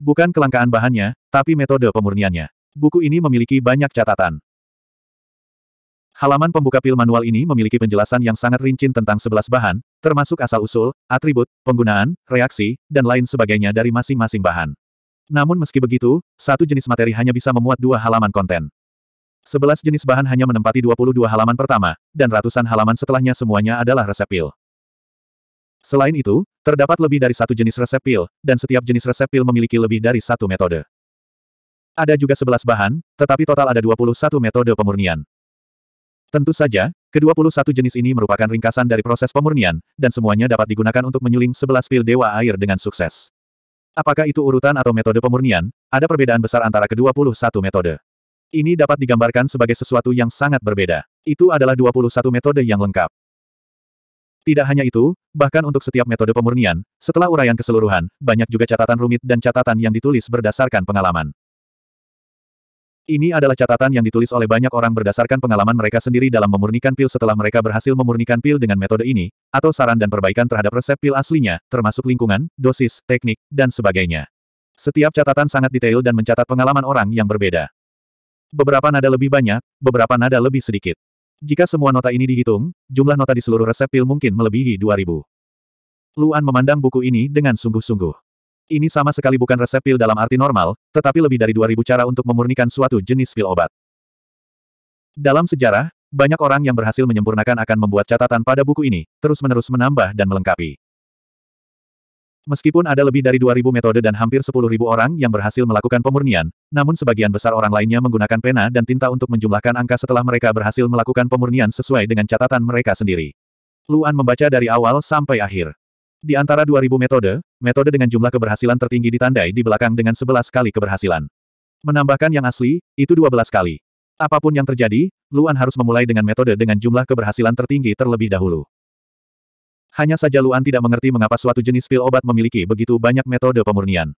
A: Bukan kelangkaan bahannya, tapi metode pemurniannya. Buku ini memiliki banyak catatan. Halaman pembuka pil manual ini memiliki penjelasan yang sangat rinci tentang 11 bahan, termasuk asal-usul, atribut, penggunaan, reaksi, dan lain sebagainya dari masing-masing bahan. Namun meski begitu, satu jenis materi hanya bisa memuat dua halaman konten. Sebelas jenis bahan hanya menempati 22 halaman pertama, dan ratusan halaman setelahnya semuanya adalah resep pil. Selain itu, terdapat lebih dari satu jenis resep pil, dan setiap jenis resep pil memiliki lebih dari satu metode. Ada juga sebelas bahan, tetapi total ada 21 metode pemurnian. Tentu saja, ke-21 jenis ini merupakan ringkasan dari proses pemurnian, dan semuanya dapat digunakan untuk menyuling sebelas pil dewa air dengan sukses. Apakah itu urutan atau metode pemurnian? Ada perbedaan besar antara ke-21 metode. Ini dapat digambarkan sebagai sesuatu yang sangat berbeda. Itu adalah 21 metode yang lengkap. Tidak hanya itu, bahkan untuk setiap metode pemurnian, setelah uraian keseluruhan, banyak juga catatan rumit dan catatan yang ditulis berdasarkan pengalaman. Ini adalah catatan yang ditulis oleh banyak orang berdasarkan pengalaman mereka sendiri dalam memurnikan pil setelah mereka berhasil memurnikan pil dengan metode ini, atau saran dan perbaikan terhadap resep pil aslinya, termasuk lingkungan, dosis, teknik, dan sebagainya. Setiap catatan sangat detail dan mencatat pengalaman orang yang berbeda. Beberapa nada lebih banyak, beberapa nada lebih sedikit. Jika semua nota ini dihitung, jumlah nota di seluruh resep pil mungkin melebihi 2000. Luan memandang buku ini dengan sungguh-sungguh. Ini sama sekali bukan resep pil dalam arti normal, tetapi lebih dari 2000 cara untuk memurnikan suatu jenis pil obat. Dalam sejarah, banyak orang yang berhasil menyempurnakan akan membuat catatan pada buku ini, terus-menerus menambah dan melengkapi. Meskipun ada lebih dari 2.000 metode dan hampir 10.000 orang yang berhasil melakukan pemurnian, namun sebagian besar orang lainnya menggunakan pena dan tinta untuk menjumlahkan angka setelah mereka berhasil melakukan pemurnian sesuai dengan catatan mereka sendiri. Luan membaca dari awal sampai akhir. Di antara 2.000 metode, metode dengan jumlah keberhasilan tertinggi ditandai di belakang dengan 11 kali keberhasilan. Menambahkan yang asli, itu 12 kali. Apapun yang terjadi, Luan harus memulai dengan metode dengan jumlah keberhasilan tertinggi terlebih dahulu. Hanya saja Luan tidak mengerti mengapa suatu jenis pil obat memiliki begitu banyak metode pemurnian.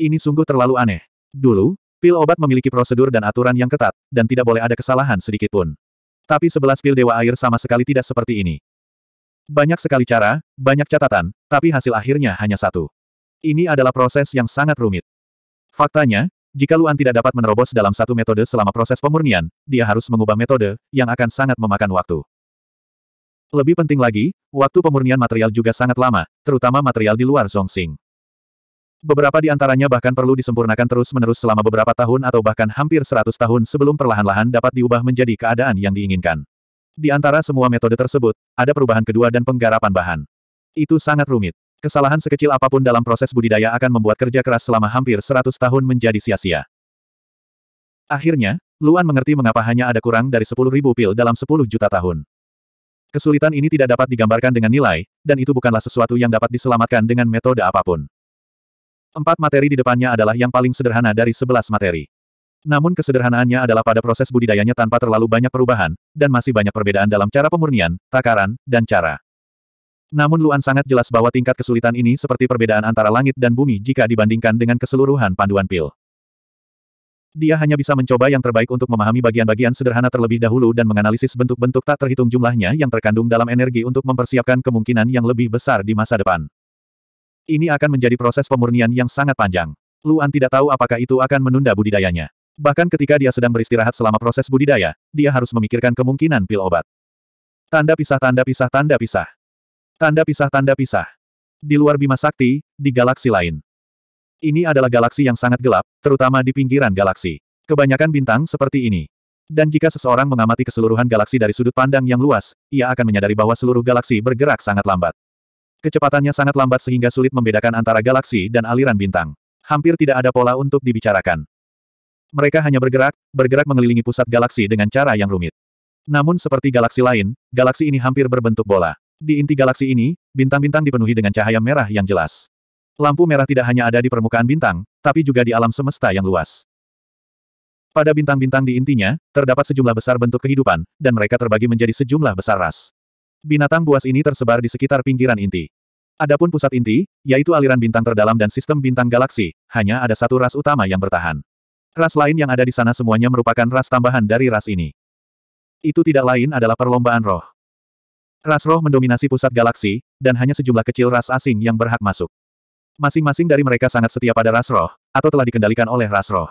A: Ini sungguh terlalu aneh. Dulu, pil obat memiliki prosedur dan aturan yang ketat, dan tidak boleh ada kesalahan sedikitpun. Tapi sebelas pil Dewa Air sama sekali tidak seperti ini. Banyak sekali cara, banyak catatan, tapi hasil akhirnya hanya satu. Ini adalah proses yang sangat rumit. Faktanya, jika Luan tidak dapat menerobos dalam satu metode selama proses pemurnian, dia harus mengubah metode, yang akan sangat memakan waktu. Lebih penting lagi, waktu pemurnian material juga sangat lama, terutama material di luar Zongxing. Beberapa di antaranya bahkan perlu disempurnakan terus-menerus selama beberapa tahun atau bahkan hampir 100 tahun sebelum perlahan-lahan dapat diubah menjadi keadaan yang diinginkan. Di antara semua metode tersebut, ada perubahan kedua dan penggarapan bahan. Itu sangat rumit. Kesalahan sekecil apapun dalam proses budidaya akan membuat kerja keras selama hampir 100 tahun menjadi sia-sia. Akhirnya, Luan mengerti mengapa hanya ada kurang dari 10.000 pil dalam 10 juta tahun. Kesulitan ini tidak dapat digambarkan dengan nilai, dan itu bukanlah sesuatu yang dapat diselamatkan dengan metode apapun. Empat materi di depannya adalah yang paling sederhana dari sebelas materi. Namun kesederhanaannya adalah pada proses budidayanya tanpa terlalu banyak perubahan, dan masih banyak perbedaan dalam cara pemurnian, takaran, dan cara. Namun Luan sangat jelas bahwa tingkat kesulitan ini seperti perbedaan antara langit dan bumi jika dibandingkan dengan keseluruhan panduan pil. Dia hanya bisa mencoba yang terbaik untuk memahami bagian-bagian sederhana terlebih dahulu dan menganalisis bentuk-bentuk tak terhitung jumlahnya yang terkandung dalam energi untuk mempersiapkan kemungkinan yang lebih besar di masa depan. Ini akan menjadi proses pemurnian yang sangat panjang. Luan tidak tahu apakah itu akan menunda budidayanya. Bahkan ketika dia sedang beristirahat selama proses budidaya, dia harus memikirkan kemungkinan pil obat. Tanda pisah tanda pisah tanda pisah. Tanda pisah tanda pisah. Di luar Bima Sakti, di galaksi lain. Ini adalah galaksi yang sangat gelap, terutama di pinggiran galaksi. Kebanyakan bintang seperti ini. Dan jika seseorang mengamati keseluruhan galaksi dari sudut pandang yang luas, ia akan menyadari bahwa seluruh galaksi bergerak sangat lambat. Kecepatannya sangat lambat sehingga sulit membedakan antara galaksi dan aliran bintang. Hampir tidak ada pola untuk dibicarakan. Mereka hanya bergerak, bergerak mengelilingi pusat galaksi dengan cara yang rumit. Namun seperti galaksi lain, galaksi ini hampir berbentuk bola. Di inti galaksi ini, bintang-bintang dipenuhi dengan cahaya merah yang jelas. Lampu merah tidak hanya ada di permukaan bintang, tapi juga di alam semesta yang luas. Pada bintang-bintang di intinya, terdapat sejumlah besar bentuk kehidupan, dan mereka terbagi menjadi sejumlah besar ras. Binatang buas ini tersebar di sekitar pinggiran inti. Adapun pusat inti, yaitu aliran bintang terdalam dan sistem bintang galaksi, hanya ada satu ras utama yang bertahan. Ras lain yang ada di sana semuanya merupakan ras tambahan dari ras ini. Itu tidak lain adalah perlombaan roh. Ras roh mendominasi pusat galaksi, dan hanya sejumlah kecil ras asing yang berhak masuk. Masing-masing dari mereka sangat setia pada ras roh, atau telah dikendalikan oleh ras roh.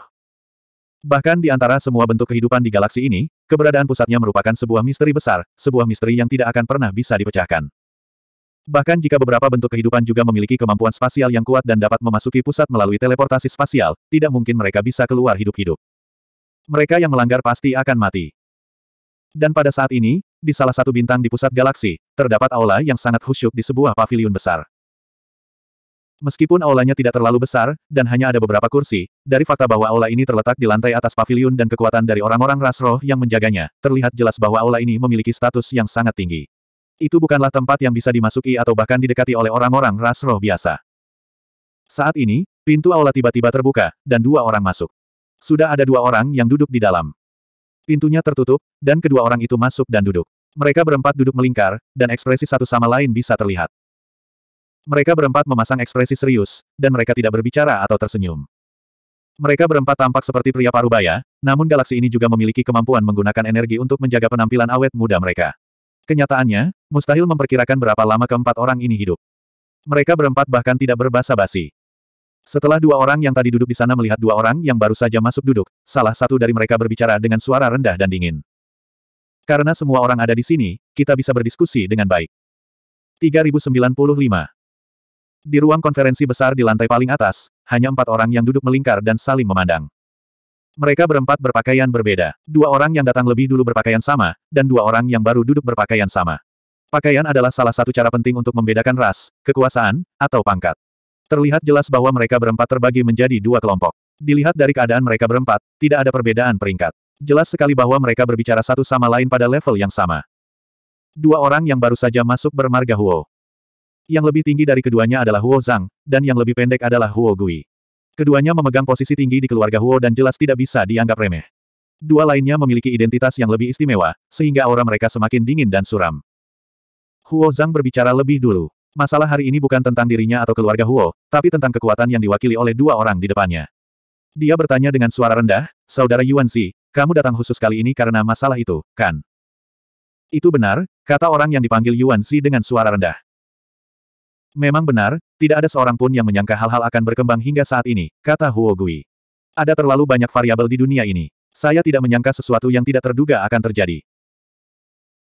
A: Bahkan di antara semua bentuk kehidupan di galaksi ini, keberadaan pusatnya merupakan sebuah misteri besar, sebuah misteri yang tidak akan pernah bisa dipecahkan. Bahkan jika beberapa bentuk kehidupan juga memiliki kemampuan spasial yang kuat dan dapat memasuki pusat melalui teleportasi spasial, tidak mungkin mereka bisa keluar hidup-hidup. Mereka yang melanggar pasti akan mati. Dan pada saat ini, di salah satu bintang di pusat galaksi, terdapat aula yang sangat khusyuk di sebuah paviliun besar. Meskipun aulanya tidak terlalu besar, dan hanya ada beberapa kursi, dari fakta bahwa aula ini terletak di lantai atas pavilion dan kekuatan dari orang-orang ras roh yang menjaganya, terlihat jelas bahwa aula ini memiliki status yang sangat tinggi. Itu bukanlah tempat yang bisa dimasuki atau bahkan didekati oleh orang-orang ras roh biasa. Saat ini, pintu aula tiba-tiba terbuka, dan dua orang masuk. Sudah ada dua orang yang duduk di dalam. Pintunya tertutup, dan kedua orang itu masuk dan duduk. Mereka berempat duduk melingkar, dan ekspresi satu sama lain bisa terlihat. Mereka berempat memasang ekspresi serius, dan mereka tidak berbicara atau tersenyum. Mereka berempat tampak seperti pria parubaya, namun galaksi ini juga memiliki kemampuan menggunakan energi untuk menjaga penampilan awet muda mereka. Kenyataannya, mustahil memperkirakan berapa lama keempat orang ini hidup. Mereka berempat bahkan tidak berbasa basi. Setelah dua orang yang tadi duduk di sana melihat dua orang yang baru saja masuk duduk, salah satu dari mereka berbicara dengan suara rendah dan dingin. Karena semua orang ada di sini, kita bisa berdiskusi dengan baik. 3095 di ruang konferensi besar di lantai paling atas, hanya empat orang yang duduk melingkar dan saling memandang. Mereka berempat berpakaian berbeda. Dua orang yang datang lebih dulu berpakaian sama, dan dua orang yang baru duduk berpakaian sama. Pakaian adalah salah satu cara penting untuk membedakan ras, kekuasaan, atau pangkat. Terlihat jelas bahwa mereka berempat terbagi menjadi dua kelompok. Dilihat dari keadaan mereka berempat, tidak ada perbedaan peringkat. Jelas sekali bahwa mereka berbicara satu sama lain pada level yang sama. Dua orang yang baru saja masuk bermarga Huo. Yang lebih tinggi dari keduanya adalah Huo Zhang, dan yang lebih pendek adalah Huo Gui. Keduanya memegang posisi tinggi di keluarga Huo dan jelas tidak bisa dianggap remeh. Dua lainnya memiliki identitas yang lebih istimewa, sehingga aura mereka semakin dingin dan suram. Huo Zhang berbicara lebih dulu. Masalah hari ini bukan tentang dirinya atau keluarga Huo, tapi tentang kekuatan yang diwakili oleh dua orang di depannya. Dia bertanya dengan suara rendah, Saudara Yuan Xi, kamu datang khusus kali ini karena masalah itu, kan? Itu benar, kata orang yang dipanggil Yuan Xi dengan suara rendah. Memang benar, tidak ada seorang pun yang menyangka hal-hal akan berkembang hingga saat ini, kata Huo Gui. Ada terlalu banyak variabel di dunia ini. Saya tidak menyangka sesuatu yang tidak terduga akan terjadi.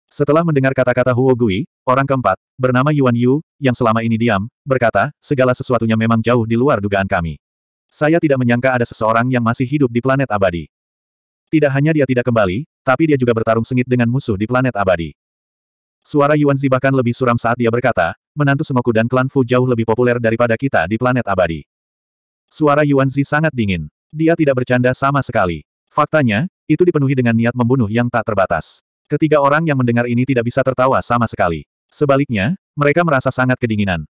A: Setelah mendengar kata-kata Huo Gui, orang keempat, bernama Yuan Yu, yang selama ini diam, berkata, segala sesuatunya memang jauh di luar dugaan kami. Saya tidak menyangka ada seseorang yang masih hidup di planet abadi. Tidak hanya dia tidak kembali, tapi dia juga bertarung sengit dengan musuh di planet abadi. Suara Yuan Zi bahkan lebih suram saat dia berkata, menantu Semoku dan klan Fu jauh lebih populer daripada kita di planet abadi. Suara Yuan Zi sangat dingin. Dia tidak bercanda sama sekali. Faktanya, itu dipenuhi dengan niat membunuh yang tak terbatas. Ketiga orang yang mendengar ini tidak bisa tertawa sama sekali. Sebaliknya, mereka merasa sangat kedinginan.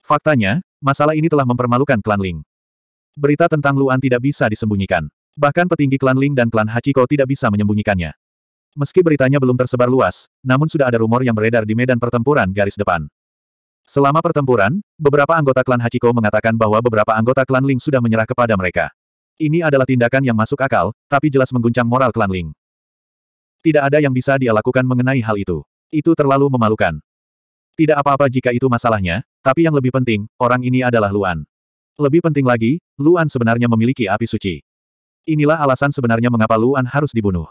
A: Faktanya, masalah ini telah mempermalukan klan Ling. Berita tentang Luan tidak bisa disembunyikan. Bahkan petinggi klan Ling dan klan Hachiko tidak bisa menyembunyikannya. Meski beritanya belum tersebar luas, namun sudah ada rumor yang beredar di medan pertempuran garis depan. Selama pertempuran, beberapa anggota klan Hachiko mengatakan bahwa beberapa anggota klan Ling sudah menyerah kepada mereka. Ini adalah tindakan yang masuk akal, tapi jelas mengguncang moral klan Ling. Tidak ada yang bisa dia lakukan mengenai hal itu. Itu terlalu memalukan. Tidak apa-apa jika itu masalahnya, tapi yang lebih penting, orang ini adalah Luan. Lebih penting lagi, Luan sebenarnya memiliki api suci. Inilah alasan sebenarnya mengapa Luan harus dibunuh.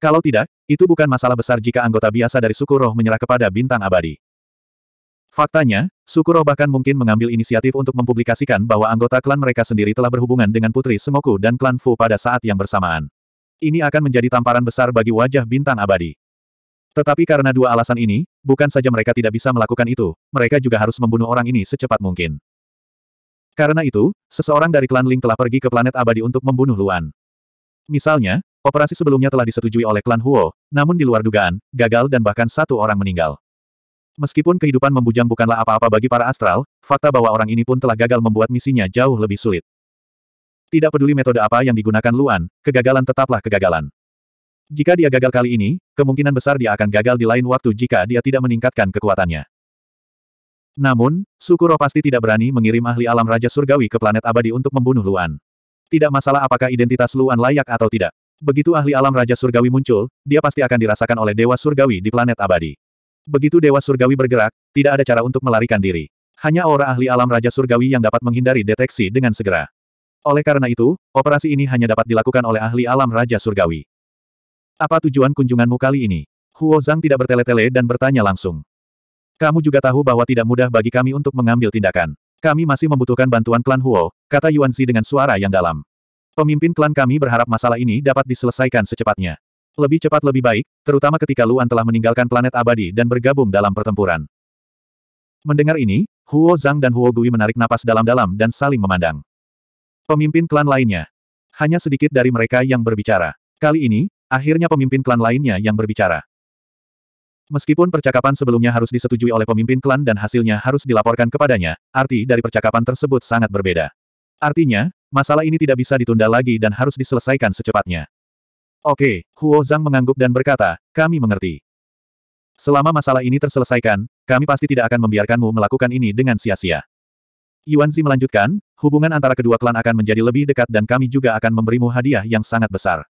A: Kalau tidak, itu bukan masalah besar jika anggota biasa dari suku roh menyerah kepada bintang abadi. Faktanya, suku roh bahkan mungkin mengambil inisiatif untuk mempublikasikan bahwa anggota klan mereka sendiri telah berhubungan dengan Putri Semoku dan klan Fu pada saat yang bersamaan. Ini akan menjadi tamparan besar bagi wajah bintang abadi. Tetapi karena dua alasan ini, bukan saja mereka tidak bisa melakukan itu, mereka juga harus membunuh orang ini secepat mungkin. Karena itu, seseorang dari klan Ling telah pergi ke planet abadi untuk membunuh Luan. Misalnya, Operasi sebelumnya telah disetujui oleh klan Huo, namun di luar dugaan, gagal dan bahkan satu orang meninggal. Meskipun kehidupan membujang bukanlah apa-apa bagi para astral, fakta bahwa orang ini pun telah gagal membuat misinya jauh lebih sulit. Tidak peduli metode apa yang digunakan Luan, kegagalan tetaplah kegagalan. Jika dia gagal kali ini, kemungkinan besar dia akan gagal di lain waktu jika dia tidak meningkatkan kekuatannya. Namun, Sukuro pasti tidak berani mengirim ahli alam Raja Surgawi ke planet abadi untuk membunuh Luan. Tidak masalah apakah identitas Luan layak atau tidak. Begitu ahli alam Raja Surgawi muncul, dia pasti akan dirasakan oleh Dewa Surgawi di planet abadi. Begitu Dewa Surgawi bergerak, tidak ada cara untuk melarikan diri. Hanya aura ahli alam Raja Surgawi yang dapat menghindari deteksi dengan segera. Oleh karena itu, operasi ini hanya dapat dilakukan oleh ahli alam Raja Surgawi. Apa tujuan kunjunganmu kali ini? Huo Zhang tidak bertele-tele dan bertanya langsung. Kamu juga tahu bahwa tidak mudah bagi kami untuk mengambil tindakan. Kami masih membutuhkan bantuan klan Huo, kata Yuan Xi dengan suara yang dalam. Pemimpin klan kami berharap masalah ini dapat diselesaikan secepatnya. Lebih cepat lebih baik, terutama ketika Luan telah meninggalkan planet abadi dan bergabung dalam pertempuran. Mendengar ini, Huo Zhang dan Huo Gui menarik napas dalam-dalam dan saling memandang. Pemimpin klan lainnya. Hanya sedikit dari mereka yang berbicara. Kali ini, akhirnya pemimpin klan lainnya yang berbicara. Meskipun percakapan sebelumnya harus disetujui oleh pemimpin klan dan hasilnya harus dilaporkan kepadanya, arti dari percakapan tersebut sangat berbeda. Artinya, Masalah ini tidak bisa ditunda lagi dan harus diselesaikan secepatnya. Oke, Huo Zhang mengangguk dan berkata, kami mengerti. Selama masalah ini terselesaikan, kami pasti tidak akan membiarkanmu melakukan ini dengan sia-sia. Yuan Zi melanjutkan, hubungan antara kedua klan akan menjadi lebih dekat dan kami juga akan memberimu hadiah yang sangat besar.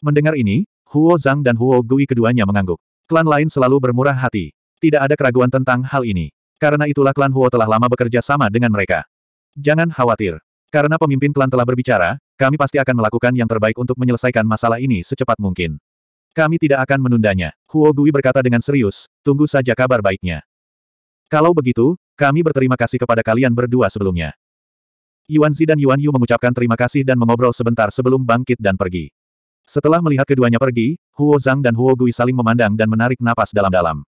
A: Mendengar ini, Huo Zhang dan Huo Gui keduanya mengangguk. Klan lain selalu bermurah hati. Tidak ada keraguan tentang hal ini. Karena itulah klan Huo telah lama bekerja sama dengan mereka. Jangan khawatir. Karena pemimpin klan telah berbicara, kami pasti akan melakukan yang terbaik untuk menyelesaikan masalah ini secepat mungkin. Kami tidak akan menundanya. Huo Gui berkata dengan serius, tunggu saja kabar baiknya. Kalau begitu, kami berterima kasih kepada kalian berdua sebelumnya. Yuan Zi dan Yuan Yu mengucapkan terima kasih dan mengobrol sebentar sebelum bangkit dan pergi. Setelah melihat keduanya pergi, Huo Zhang dan Huo Gui saling memandang dan menarik napas dalam-dalam.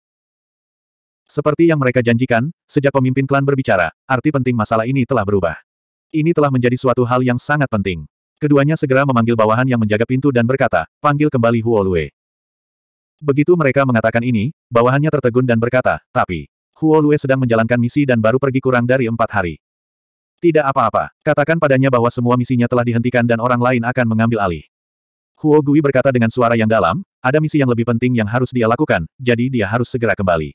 A: Seperti yang mereka janjikan, sejak pemimpin klan berbicara, arti penting masalah ini telah berubah. Ini telah menjadi suatu hal yang sangat penting. Keduanya segera memanggil bawahan yang menjaga pintu dan berkata, panggil kembali Huo Lue. Begitu mereka mengatakan ini, bawahannya tertegun dan berkata, tapi, Huo Lue sedang menjalankan misi dan baru pergi kurang dari empat hari. Tidak apa-apa, katakan padanya bahwa semua misinya telah dihentikan dan orang lain akan mengambil alih. Huo Gui berkata dengan suara yang dalam, ada misi yang lebih penting yang harus dia lakukan, jadi dia harus segera kembali.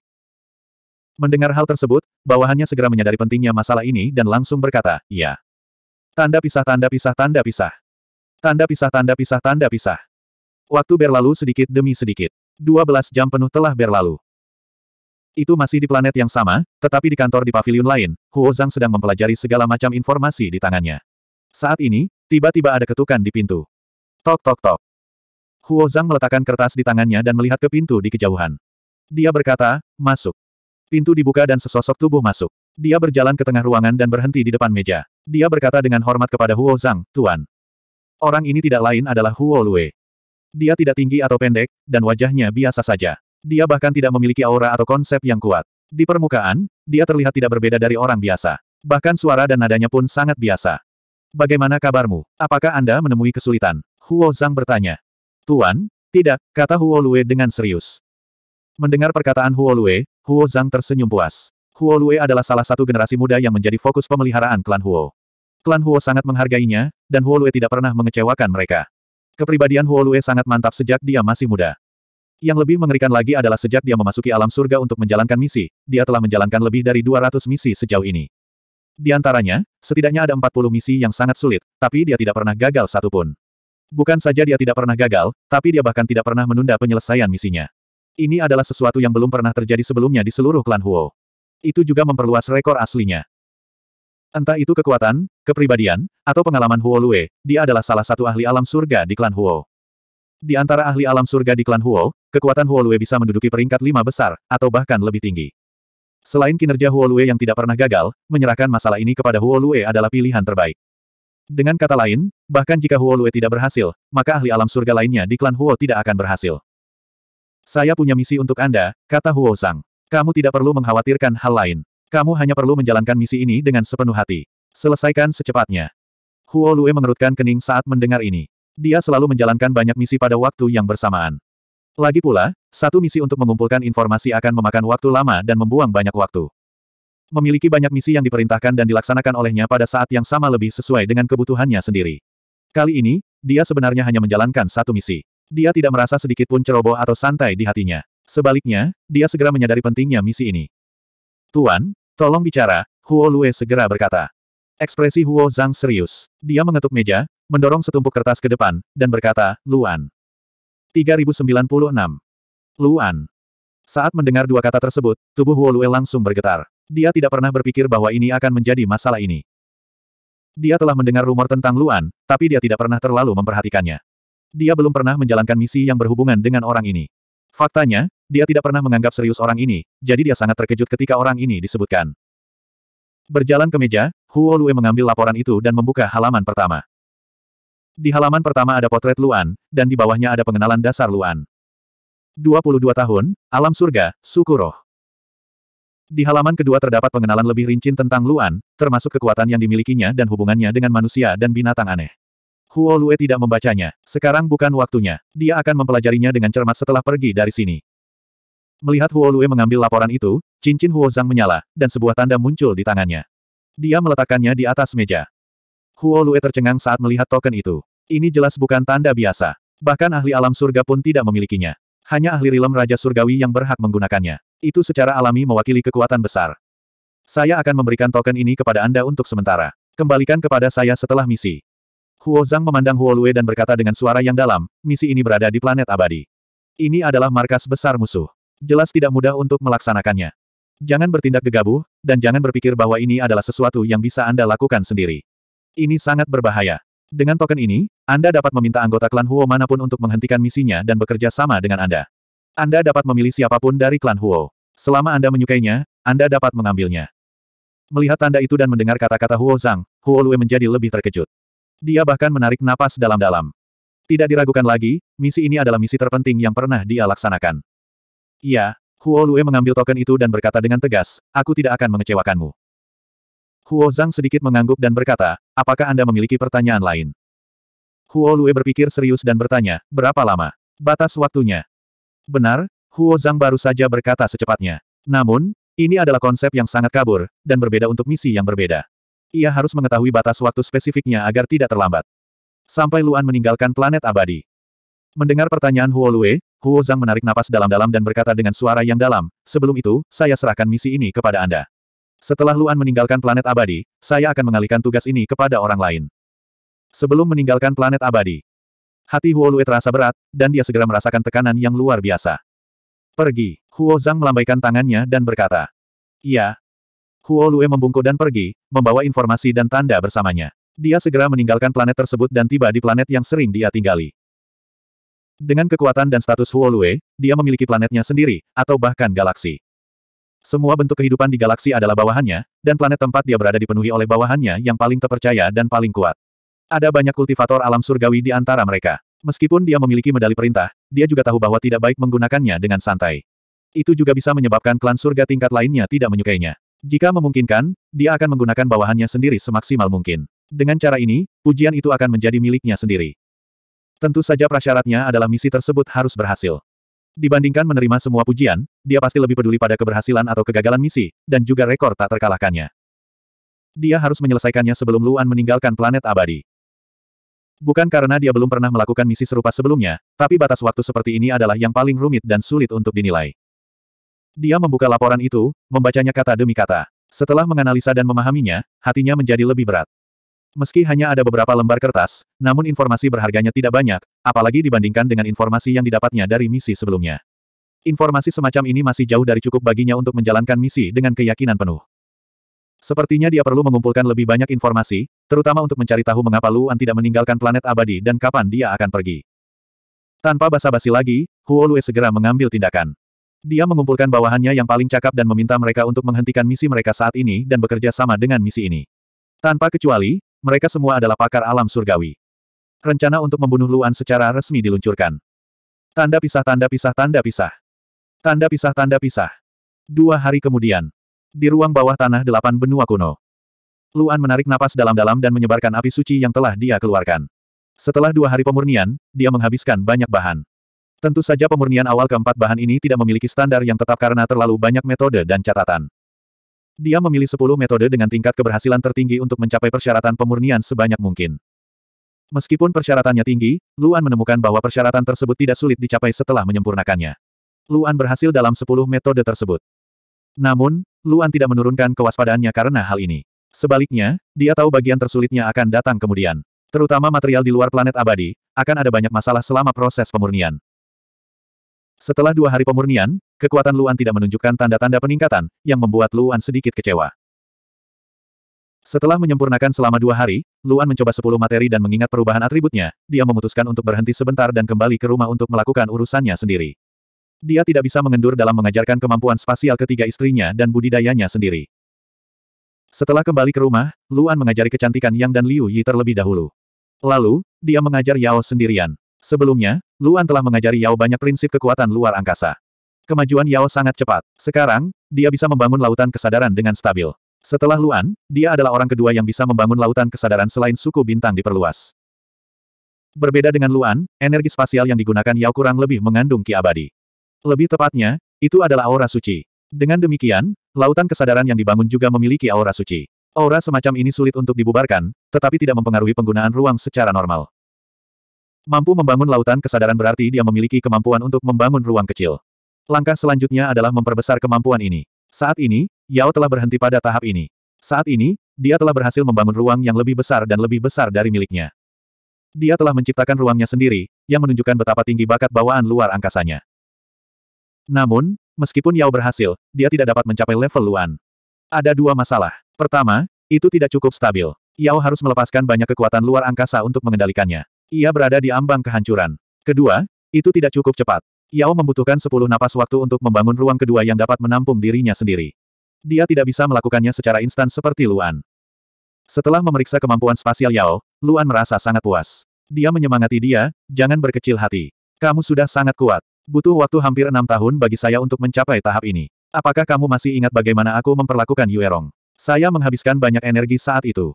A: Mendengar hal tersebut, bawahannya segera menyadari pentingnya masalah ini dan langsung berkata, "Ya, Tanda pisah tanda pisah tanda pisah. Tanda pisah tanda pisah tanda pisah. Waktu berlalu sedikit demi sedikit. 12 jam penuh telah berlalu. Itu masih di planet yang sama, tetapi di kantor di pavilion lain, Huo Zhang sedang mempelajari segala macam informasi di tangannya. Saat ini, tiba-tiba ada ketukan di pintu. Tok tok tok. Huo Zhang meletakkan kertas di tangannya dan melihat ke pintu di kejauhan. Dia berkata, masuk. Pintu dibuka dan sesosok tubuh masuk. Dia berjalan ke tengah ruangan dan berhenti di depan meja. Dia berkata dengan hormat kepada Huo Zhang, Tuan. Orang ini tidak lain adalah Huo Lue. Dia tidak tinggi atau pendek, dan wajahnya biasa saja. Dia bahkan tidak memiliki aura atau konsep yang kuat. Di permukaan, dia terlihat tidak berbeda dari orang biasa. Bahkan suara dan nadanya pun sangat biasa. Bagaimana kabarmu? Apakah Anda menemui kesulitan? Huo Zhang bertanya. Tuan, tidak, kata Huo Lue dengan serius. Mendengar perkataan Huo Lue, Huo Zhang tersenyum puas. Huo Lue adalah salah satu generasi muda yang menjadi fokus pemeliharaan klan Huo. Klan Huo sangat menghargainya, dan Huo Lue tidak pernah mengecewakan mereka. Kepribadian Huo Lue sangat mantap sejak dia masih muda. Yang lebih mengerikan lagi adalah sejak dia memasuki alam surga untuk menjalankan misi, dia telah menjalankan lebih dari 200 misi sejauh ini. Di antaranya, setidaknya ada 40 misi yang sangat sulit, tapi dia tidak pernah gagal satupun. Bukan saja dia tidak pernah gagal, tapi dia bahkan tidak pernah menunda penyelesaian misinya. Ini adalah sesuatu yang belum pernah terjadi sebelumnya di seluruh klan Huo. Itu juga memperluas rekor aslinya. Entah itu kekuatan, kepribadian, atau pengalaman Huo Lue, dia adalah salah satu ahli alam surga di klan Huo. Di antara ahli alam surga di klan Huo, kekuatan Huo Lue bisa menduduki peringkat lima besar, atau bahkan lebih tinggi. Selain kinerja Huo Lue yang tidak pernah gagal, menyerahkan masalah ini kepada Huo Lue adalah pilihan terbaik. Dengan kata lain, bahkan jika Huo Lue tidak berhasil, maka ahli alam surga lainnya di klan Huo tidak akan berhasil. Saya punya misi untuk Anda, kata Huo Zhang. Kamu tidak perlu mengkhawatirkan hal lain. Kamu hanya perlu menjalankan misi ini dengan sepenuh hati. Selesaikan secepatnya. Huo Lue mengerutkan kening saat mendengar ini. Dia selalu menjalankan banyak misi pada waktu yang bersamaan. Lagi pula, satu misi untuk mengumpulkan informasi akan memakan waktu lama dan membuang banyak waktu. Memiliki banyak misi yang diperintahkan dan dilaksanakan olehnya pada saat yang sama lebih sesuai dengan kebutuhannya sendiri. Kali ini, dia sebenarnya hanya menjalankan satu misi. Dia tidak merasa sedikit pun ceroboh atau santai di hatinya. Sebaliknya, dia segera menyadari pentingnya misi ini. Tuan, tolong bicara, Huo Lue segera berkata. Ekspresi Huo Zhang serius. Dia mengetuk meja, mendorong setumpuk kertas ke depan, dan berkata, Luan. 3096. Luan. Saat mendengar dua kata tersebut, tubuh Huo Lue langsung bergetar. Dia tidak pernah berpikir bahwa ini akan menjadi masalah ini. Dia telah mendengar rumor tentang Luan, tapi dia tidak pernah terlalu memperhatikannya. Dia belum pernah menjalankan misi yang berhubungan dengan orang ini. Faktanya, dia tidak pernah menganggap serius orang ini, jadi dia sangat terkejut ketika orang ini disebutkan. Berjalan ke meja, Huo Lue mengambil laporan itu dan membuka halaman pertama. Di halaman pertama ada potret Luan, dan di bawahnya ada pengenalan dasar Luan. 22 tahun, alam surga, suku roh. Di halaman kedua terdapat pengenalan lebih rinci tentang Luan, termasuk kekuatan yang dimilikinya dan hubungannya dengan manusia dan binatang aneh. Huo Lue tidak membacanya. Sekarang bukan waktunya. Dia akan mempelajarinya dengan cermat setelah pergi dari sini. Melihat Huo Lue mengambil laporan itu, cincin Huo Zhang menyala, dan sebuah tanda muncul di tangannya. Dia meletakkannya di atas meja. Huo Lue tercengang saat melihat token itu. Ini jelas bukan tanda biasa. Bahkan ahli alam surga pun tidak memilikinya. Hanya ahli rilem Raja Surgawi yang berhak menggunakannya. Itu secara alami mewakili kekuatan besar. Saya akan memberikan token ini kepada Anda untuk sementara. Kembalikan kepada saya setelah misi. Huo Zhang memandang Huo Lue dan berkata dengan suara yang dalam, misi ini berada di planet abadi. Ini adalah markas besar musuh. Jelas tidak mudah untuk melaksanakannya. Jangan bertindak gegabah, dan jangan berpikir bahwa ini adalah sesuatu yang bisa Anda lakukan sendiri. Ini sangat berbahaya. Dengan token ini, Anda dapat meminta anggota klan Huo manapun untuk menghentikan misinya dan bekerja sama dengan Anda. Anda dapat memilih siapapun dari klan Huo. Selama Anda menyukainya, Anda dapat mengambilnya. Melihat tanda itu dan mendengar kata-kata Huo Zhang, Huo Lue menjadi lebih terkejut. Dia bahkan menarik napas dalam-dalam. Tidak diragukan lagi, misi ini adalah misi terpenting yang pernah dia laksanakan. Ya, Huo Lue mengambil token itu dan berkata dengan tegas, aku tidak akan mengecewakanmu. Huo Zhang sedikit mengangguk dan berkata, apakah Anda memiliki pertanyaan lain? Huo Lue berpikir serius dan bertanya, berapa lama? Batas waktunya. Benar, Huo Zhang baru saja berkata secepatnya. Namun, ini adalah konsep yang sangat kabur, dan berbeda untuk misi yang berbeda ia harus mengetahui batas waktu spesifiknya agar tidak terlambat. Sampai Luan meninggalkan planet abadi. Mendengar pertanyaan Huo Lue, Huo Zhang menarik napas dalam-dalam dan berkata dengan suara yang dalam, sebelum itu, saya serahkan misi ini kepada Anda. Setelah Luan meninggalkan planet abadi, saya akan mengalihkan tugas ini kepada orang lain. Sebelum meninggalkan planet abadi, hati Huo Lue terasa berat, dan dia segera merasakan tekanan yang luar biasa. Pergi, Huo Zhang melambaikan tangannya dan berkata, Iya, Huo Lue membungkuk dan pergi, membawa informasi dan tanda bersamanya. Dia segera meninggalkan planet tersebut dan tiba di planet yang sering dia tinggali. Dengan kekuatan dan status Huo Lue, dia memiliki planetnya sendiri, atau bahkan galaksi. Semua bentuk kehidupan di galaksi adalah bawahannya, dan planet tempat dia berada dipenuhi oleh bawahannya yang paling terpercaya dan paling kuat. Ada banyak kultivator alam surgawi di antara mereka. Meskipun dia memiliki medali perintah, dia juga tahu bahwa tidak baik menggunakannya dengan santai. Itu juga bisa menyebabkan klan surga tingkat lainnya tidak menyukainya. Jika memungkinkan, dia akan menggunakan bawahannya sendiri semaksimal mungkin. Dengan cara ini, pujian itu akan menjadi miliknya sendiri. Tentu saja prasyaratnya adalah misi tersebut harus berhasil. Dibandingkan menerima semua pujian, dia pasti lebih peduli pada keberhasilan atau kegagalan misi, dan juga rekor tak terkalahkannya. Dia harus menyelesaikannya sebelum Luan meninggalkan planet abadi. Bukan karena dia belum pernah melakukan misi serupa sebelumnya, tapi batas waktu seperti ini adalah yang paling rumit dan sulit untuk dinilai. Dia membuka laporan itu, membacanya kata demi kata. Setelah menganalisa dan memahaminya, hatinya menjadi lebih berat. Meski hanya ada beberapa lembar kertas, namun informasi berharganya tidak banyak, apalagi dibandingkan dengan informasi yang didapatnya dari misi sebelumnya. Informasi semacam ini masih jauh dari cukup baginya untuk menjalankan misi dengan keyakinan penuh. Sepertinya dia perlu mengumpulkan lebih banyak informasi, terutama untuk mencari tahu mengapa Luan tidak meninggalkan planet abadi dan kapan dia akan pergi. Tanpa basa-basi lagi, Huo Lue segera mengambil tindakan. Dia mengumpulkan bawahannya yang paling cakap dan meminta mereka untuk menghentikan misi mereka saat ini dan bekerja sama dengan misi ini. Tanpa kecuali, mereka semua adalah pakar alam surgawi. Rencana untuk membunuh Luan secara resmi diluncurkan. Tanda pisah tanda pisah tanda pisah. Tanda pisah tanda pisah. Dua hari kemudian. Di ruang bawah tanah delapan benua kuno. Luan menarik napas dalam-dalam dan menyebarkan api suci yang telah dia keluarkan. Setelah dua hari pemurnian, dia menghabiskan banyak bahan. Tentu saja pemurnian awal keempat bahan ini tidak memiliki standar yang tetap karena terlalu banyak metode dan catatan. Dia memilih 10 metode dengan tingkat keberhasilan tertinggi untuk mencapai persyaratan pemurnian sebanyak mungkin. Meskipun persyaratannya tinggi, Luan menemukan bahwa persyaratan tersebut tidak sulit dicapai setelah menyempurnakannya. Luan berhasil dalam 10 metode tersebut. Namun, Luan tidak menurunkan kewaspadaannya karena hal ini. Sebaliknya, dia tahu bagian tersulitnya akan datang kemudian. Terutama material di luar planet abadi, akan ada banyak masalah selama proses pemurnian. Setelah dua hari pemurnian, kekuatan Luan tidak menunjukkan tanda-tanda peningkatan, yang membuat Luan sedikit kecewa. Setelah menyempurnakan selama dua hari, Luan mencoba sepuluh materi dan mengingat perubahan atributnya, dia memutuskan untuk berhenti sebentar dan kembali ke rumah untuk melakukan urusannya sendiri. Dia tidak bisa mengendur dalam mengajarkan kemampuan spasial ketiga istrinya dan budidayanya sendiri. Setelah kembali ke rumah, Luan mengajari kecantikan Yang dan Liu Yi terlebih dahulu. Lalu, dia mengajar Yao sendirian. Sebelumnya, Luan telah mengajari Yao banyak prinsip kekuatan luar angkasa. Kemajuan Yao sangat cepat. Sekarang, dia bisa membangun lautan kesadaran dengan stabil. Setelah Luan, dia adalah orang kedua yang bisa membangun lautan kesadaran selain suku bintang diperluas. Berbeda dengan Luan, energi spasial yang digunakan Yao kurang lebih mengandung ki abadi. Lebih tepatnya, itu adalah aura suci. Dengan demikian, lautan kesadaran yang dibangun juga memiliki aura suci. Aura semacam ini sulit untuk dibubarkan, tetapi tidak mempengaruhi penggunaan ruang secara normal. Mampu membangun lautan kesadaran berarti dia memiliki kemampuan untuk membangun ruang kecil. Langkah selanjutnya adalah memperbesar kemampuan ini. Saat ini, Yao telah berhenti pada tahap ini. Saat ini, dia telah berhasil membangun ruang yang lebih besar dan lebih besar dari miliknya. Dia telah menciptakan ruangnya sendiri, yang menunjukkan betapa tinggi bakat bawaan luar angkasanya. Namun, meskipun Yao berhasil, dia tidak dapat mencapai level Luan. Ada dua masalah. Pertama, itu tidak cukup stabil. Yao harus melepaskan banyak kekuatan luar angkasa untuk mengendalikannya. Ia berada di ambang kehancuran. Kedua, itu tidak cukup cepat. Yao membutuhkan sepuluh napas waktu untuk membangun ruang kedua yang dapat menampung dirinya sendiri. Dia tidak bisa melakukannya secara instan seperti Luan. Setelah memeriksa kemampuan spasial Yao, Luan merasa sangat puas. Dia menyemangati dia, jangan berkecil hati. Kamu sudah sangat kuat. Butuh waktu hampir enam tahun bagi saya untuk mencapai tahap ini. Apakah kamu masih ingat bagaimana aku memperlakukan Yuerong? Saya menghabiskan banyak energi saat itu.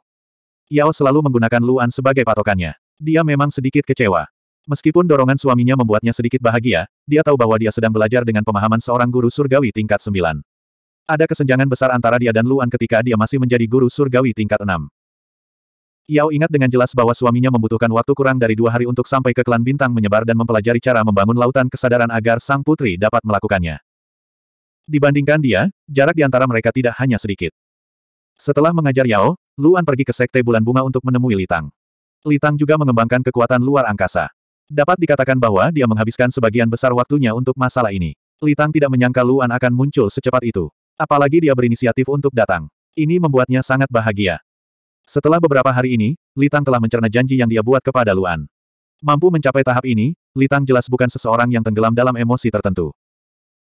A: Yao selalu menggunakan Luan sebagai patokannya. Dia memang sedikit kecewa. Meskipun dorongan suaminya membuatnya sedikit bahagia, dia tahu bahwa dia sedang belajar dengan pemahaman seorang guru surgawi tingkat 9. Ada kesenjangan besar antara dia dan Luan ketika dia masih menjadi guru surgawi tingkat 6. Yao ingat dengan jelas bahwa suaminya membutuhkan waktu kurang dari dua hari untuk sampai ke klan bintang menyebar dan mempelajari cara membangun lautan kesadaran agar sang putri dapat melakukannya. Dibandingkan dia, jarak di antara mereka tidak hanya sedikit. Setelah mengajar Yao, Luan pergi ke Sekte Bulan Bunga untuk menemui Litang. Litang juga mengembangkan kekuatan luar angkasa. Dapat dikatakan bahwa dia menghabiskan sebagian besar waktunya untuk masalah ini. Litang tidak menyangka Luan akan muncul secepat itu. Apalagi dia berinisiatif untuk datang. Ini membuatnya sangat bahagia. Setelah beberapa hari ini, Litang telah mencerna janji yang dia buat kepada Luan. Mampu mencapai tahap ini, Litang jelas bukan seseorang yang tenggelam dalam emosi tertentu.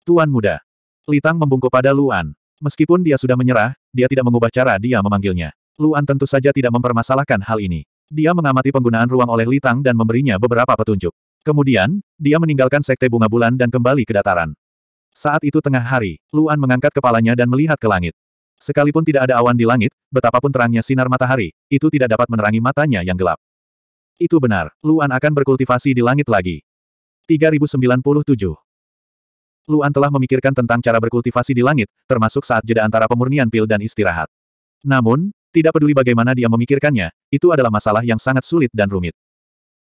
A: Tuan muda. Litang membungkuk pada Luan. Meskipun dia sudah menyerah, dia tidak mengubah cara dia memanggilnya. Luan tentu saja tidak mempermasalahkan hal ini. Dia mengamati penggunaan ruang oleh Litang dan memberinya beberapa petunjuk. Kemudian, dia meninggalkan sekte bunga bulan dan kembali ke dataran. Saat itu tengah hari, Luan mengangkat kepalanya dan melihat ke langit. Sekalipun tidak ada awan di langit, betapapun terangnya sinar matahari, itu tidak dapat menerangi matanya yang gelap. Itu benar, Luan akan berkultivasi di langit lagi. 3097 Luan telah memikirkan tentang cara berkultivasi di langit, termasuk saat jeda antara pemurnian pil dan istirahat. Namun, tidak peduli bagaimana dia memikirkannya, itu adalah masalah yang sangat sulit dan rumit.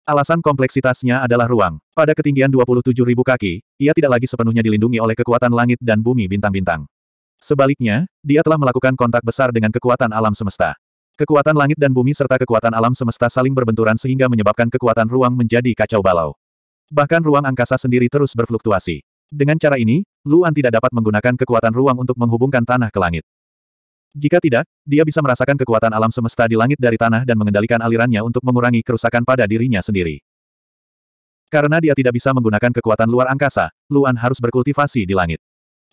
A: Alasan kompleksitasnya adalah ruang. Pada ketinggian 27.000 kaki, ia tidak lagi sepenuhnya dilindungi oleh kekuatan langit dan bumi bintang-bintang. Sebaliknya, dia telah melakukan kontak besar dengan kekuatan alam semesta. Kekuatan langit dan bumi serta kekuatan alam semesta saling berbenturan sehingga menyebabkan kekuatan ruang menjadi kacau balau. Bahkan ruang angkasa sendiri terus berfluktuasi. Dengan cara ini, Luan tidak dapat menggunakan kekuatan ruang untuk menghubungkan tanah ke langit. Jika tidak, dia bisa merasakan kekuatan alam semesta di langit dari tanah dan mengendalikan alirannya untuk mengurangi kerusakan pada dirinya sendiri. Karena dia tidak bisa menggunakan kekuatan luar angkasa, Luan harus berkultivasi di langit.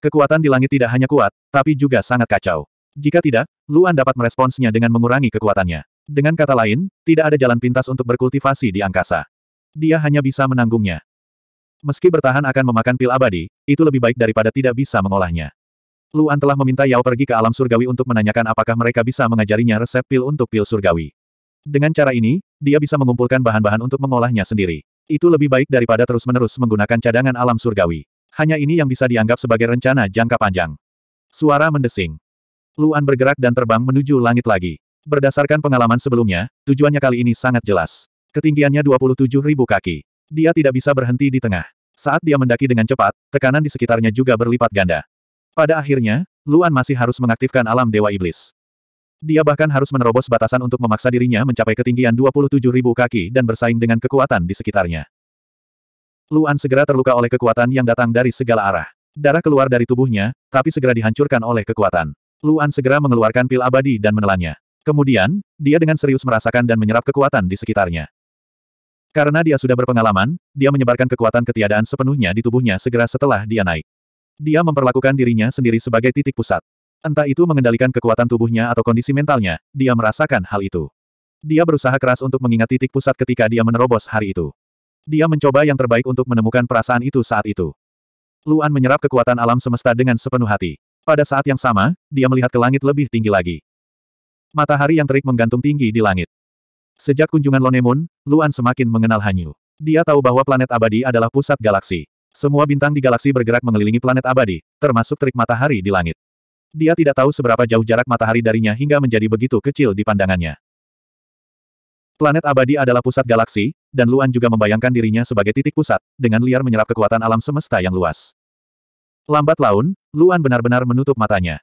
A: Kekuatan di langit tidak hanya kuat, tapi juga sangat kacau. Jika tidak, Luan dapat meresponsnya dengan mengurangi kekuatannya. Dengan kata lain, tidak ada jalan pintas untuk berkultivasi di angkasa. Dia hanya bisa menanggungnya. Meski bertahan akan memakan pil abadi, itu lebih baik daripada tidak bisa mengolahnya. Luan telah meminta Yao pergi ke alam surgawi untuk menanyakan apakah mereka bisa mengajarinya resep pil untuk pil surgawi. Dengan cara ini, dia bisa mengumpulkan bahan-bahan untuk mengolahnya sendiri. Itu lebih baik daripada terus-menerus menggunakan cadangan alam surgawi. Hanya ini yang bisa dianggap sebagai rencana jangka panjang. Suara mendesing. Luan bergerak dan terbang menuju langit lagi. Berdasarkan pengalaman sebelumnya, tujuannya kali ini sangat jelas. Ketinggiannya 27.000 kaki. Dia tidak bisa berhenti di tengah. Saat dia mendaki dengan cepat, tekanan di sekitarnya juga berlipat ganda. Pada akhirnya, Luan masih harus mengaktifkan alam Dewa Iblis. Dia bahkan harus menerobos batasan untuk memaksa dirinya mencapai ketinggian 27.000 kaki dan bersaing dengan kekuatan di sekitarnya. Luan segera terluka oleh kekuatan yang datang dari segala arah. Darah keluar dari tubuhnya, tapi segera dihancurkan oleh kekuatan. Luan segera mengeluarkan pil abadi dan menelannya. Kemudian, dia dengan serius merasakan dan menyerap kekuatan di sekitarnya. Karena dia sudah berpengalaman, dia menyebarkan kekuatan ketiadaan sepenuhnya di tubuhnya segera setelah dia naik. Dia memperlakukan dirinya sendiri sebagai titik pusat. Entah itu mengendalikan kekuatan tubuhnya atau kondisi mentalnya, dia merasakan hal itu. Dia berusaha keras untuk mengingat titik pusat ketika dia menerobos hari itu. Dia mencoba yang terbaik untuk menemukan perasaan itu saat itu. Luan menyerap kekuatan alam semesta dengan sepenuh hati. Pada saat yang sama, dia melihat ke langit lebih tinggi lagi. Matahari yang terik menggantung tinggi di langit. Sejak kunjungan Lonemun, Luan semakin mengenal Hanyu. Dia tahu bahwa planet abadi adalah pusat galaksi. Semua bintang di galaksi bergerak mengelilingi planet abadi, termasuk terik matahari di langit. Dia tidak tahu seberapa jauh jarak matahari darinya hingga menjadi begitu kecil di pandangannya. Planet abadi adalah pusat galaksi, dan Luan juga membayangkan dirinya sebagai titik pusat, dengan liar menyerap kekuatan alam semesta yang luas. Lambat laun, Luan benar-benar menutup matanya.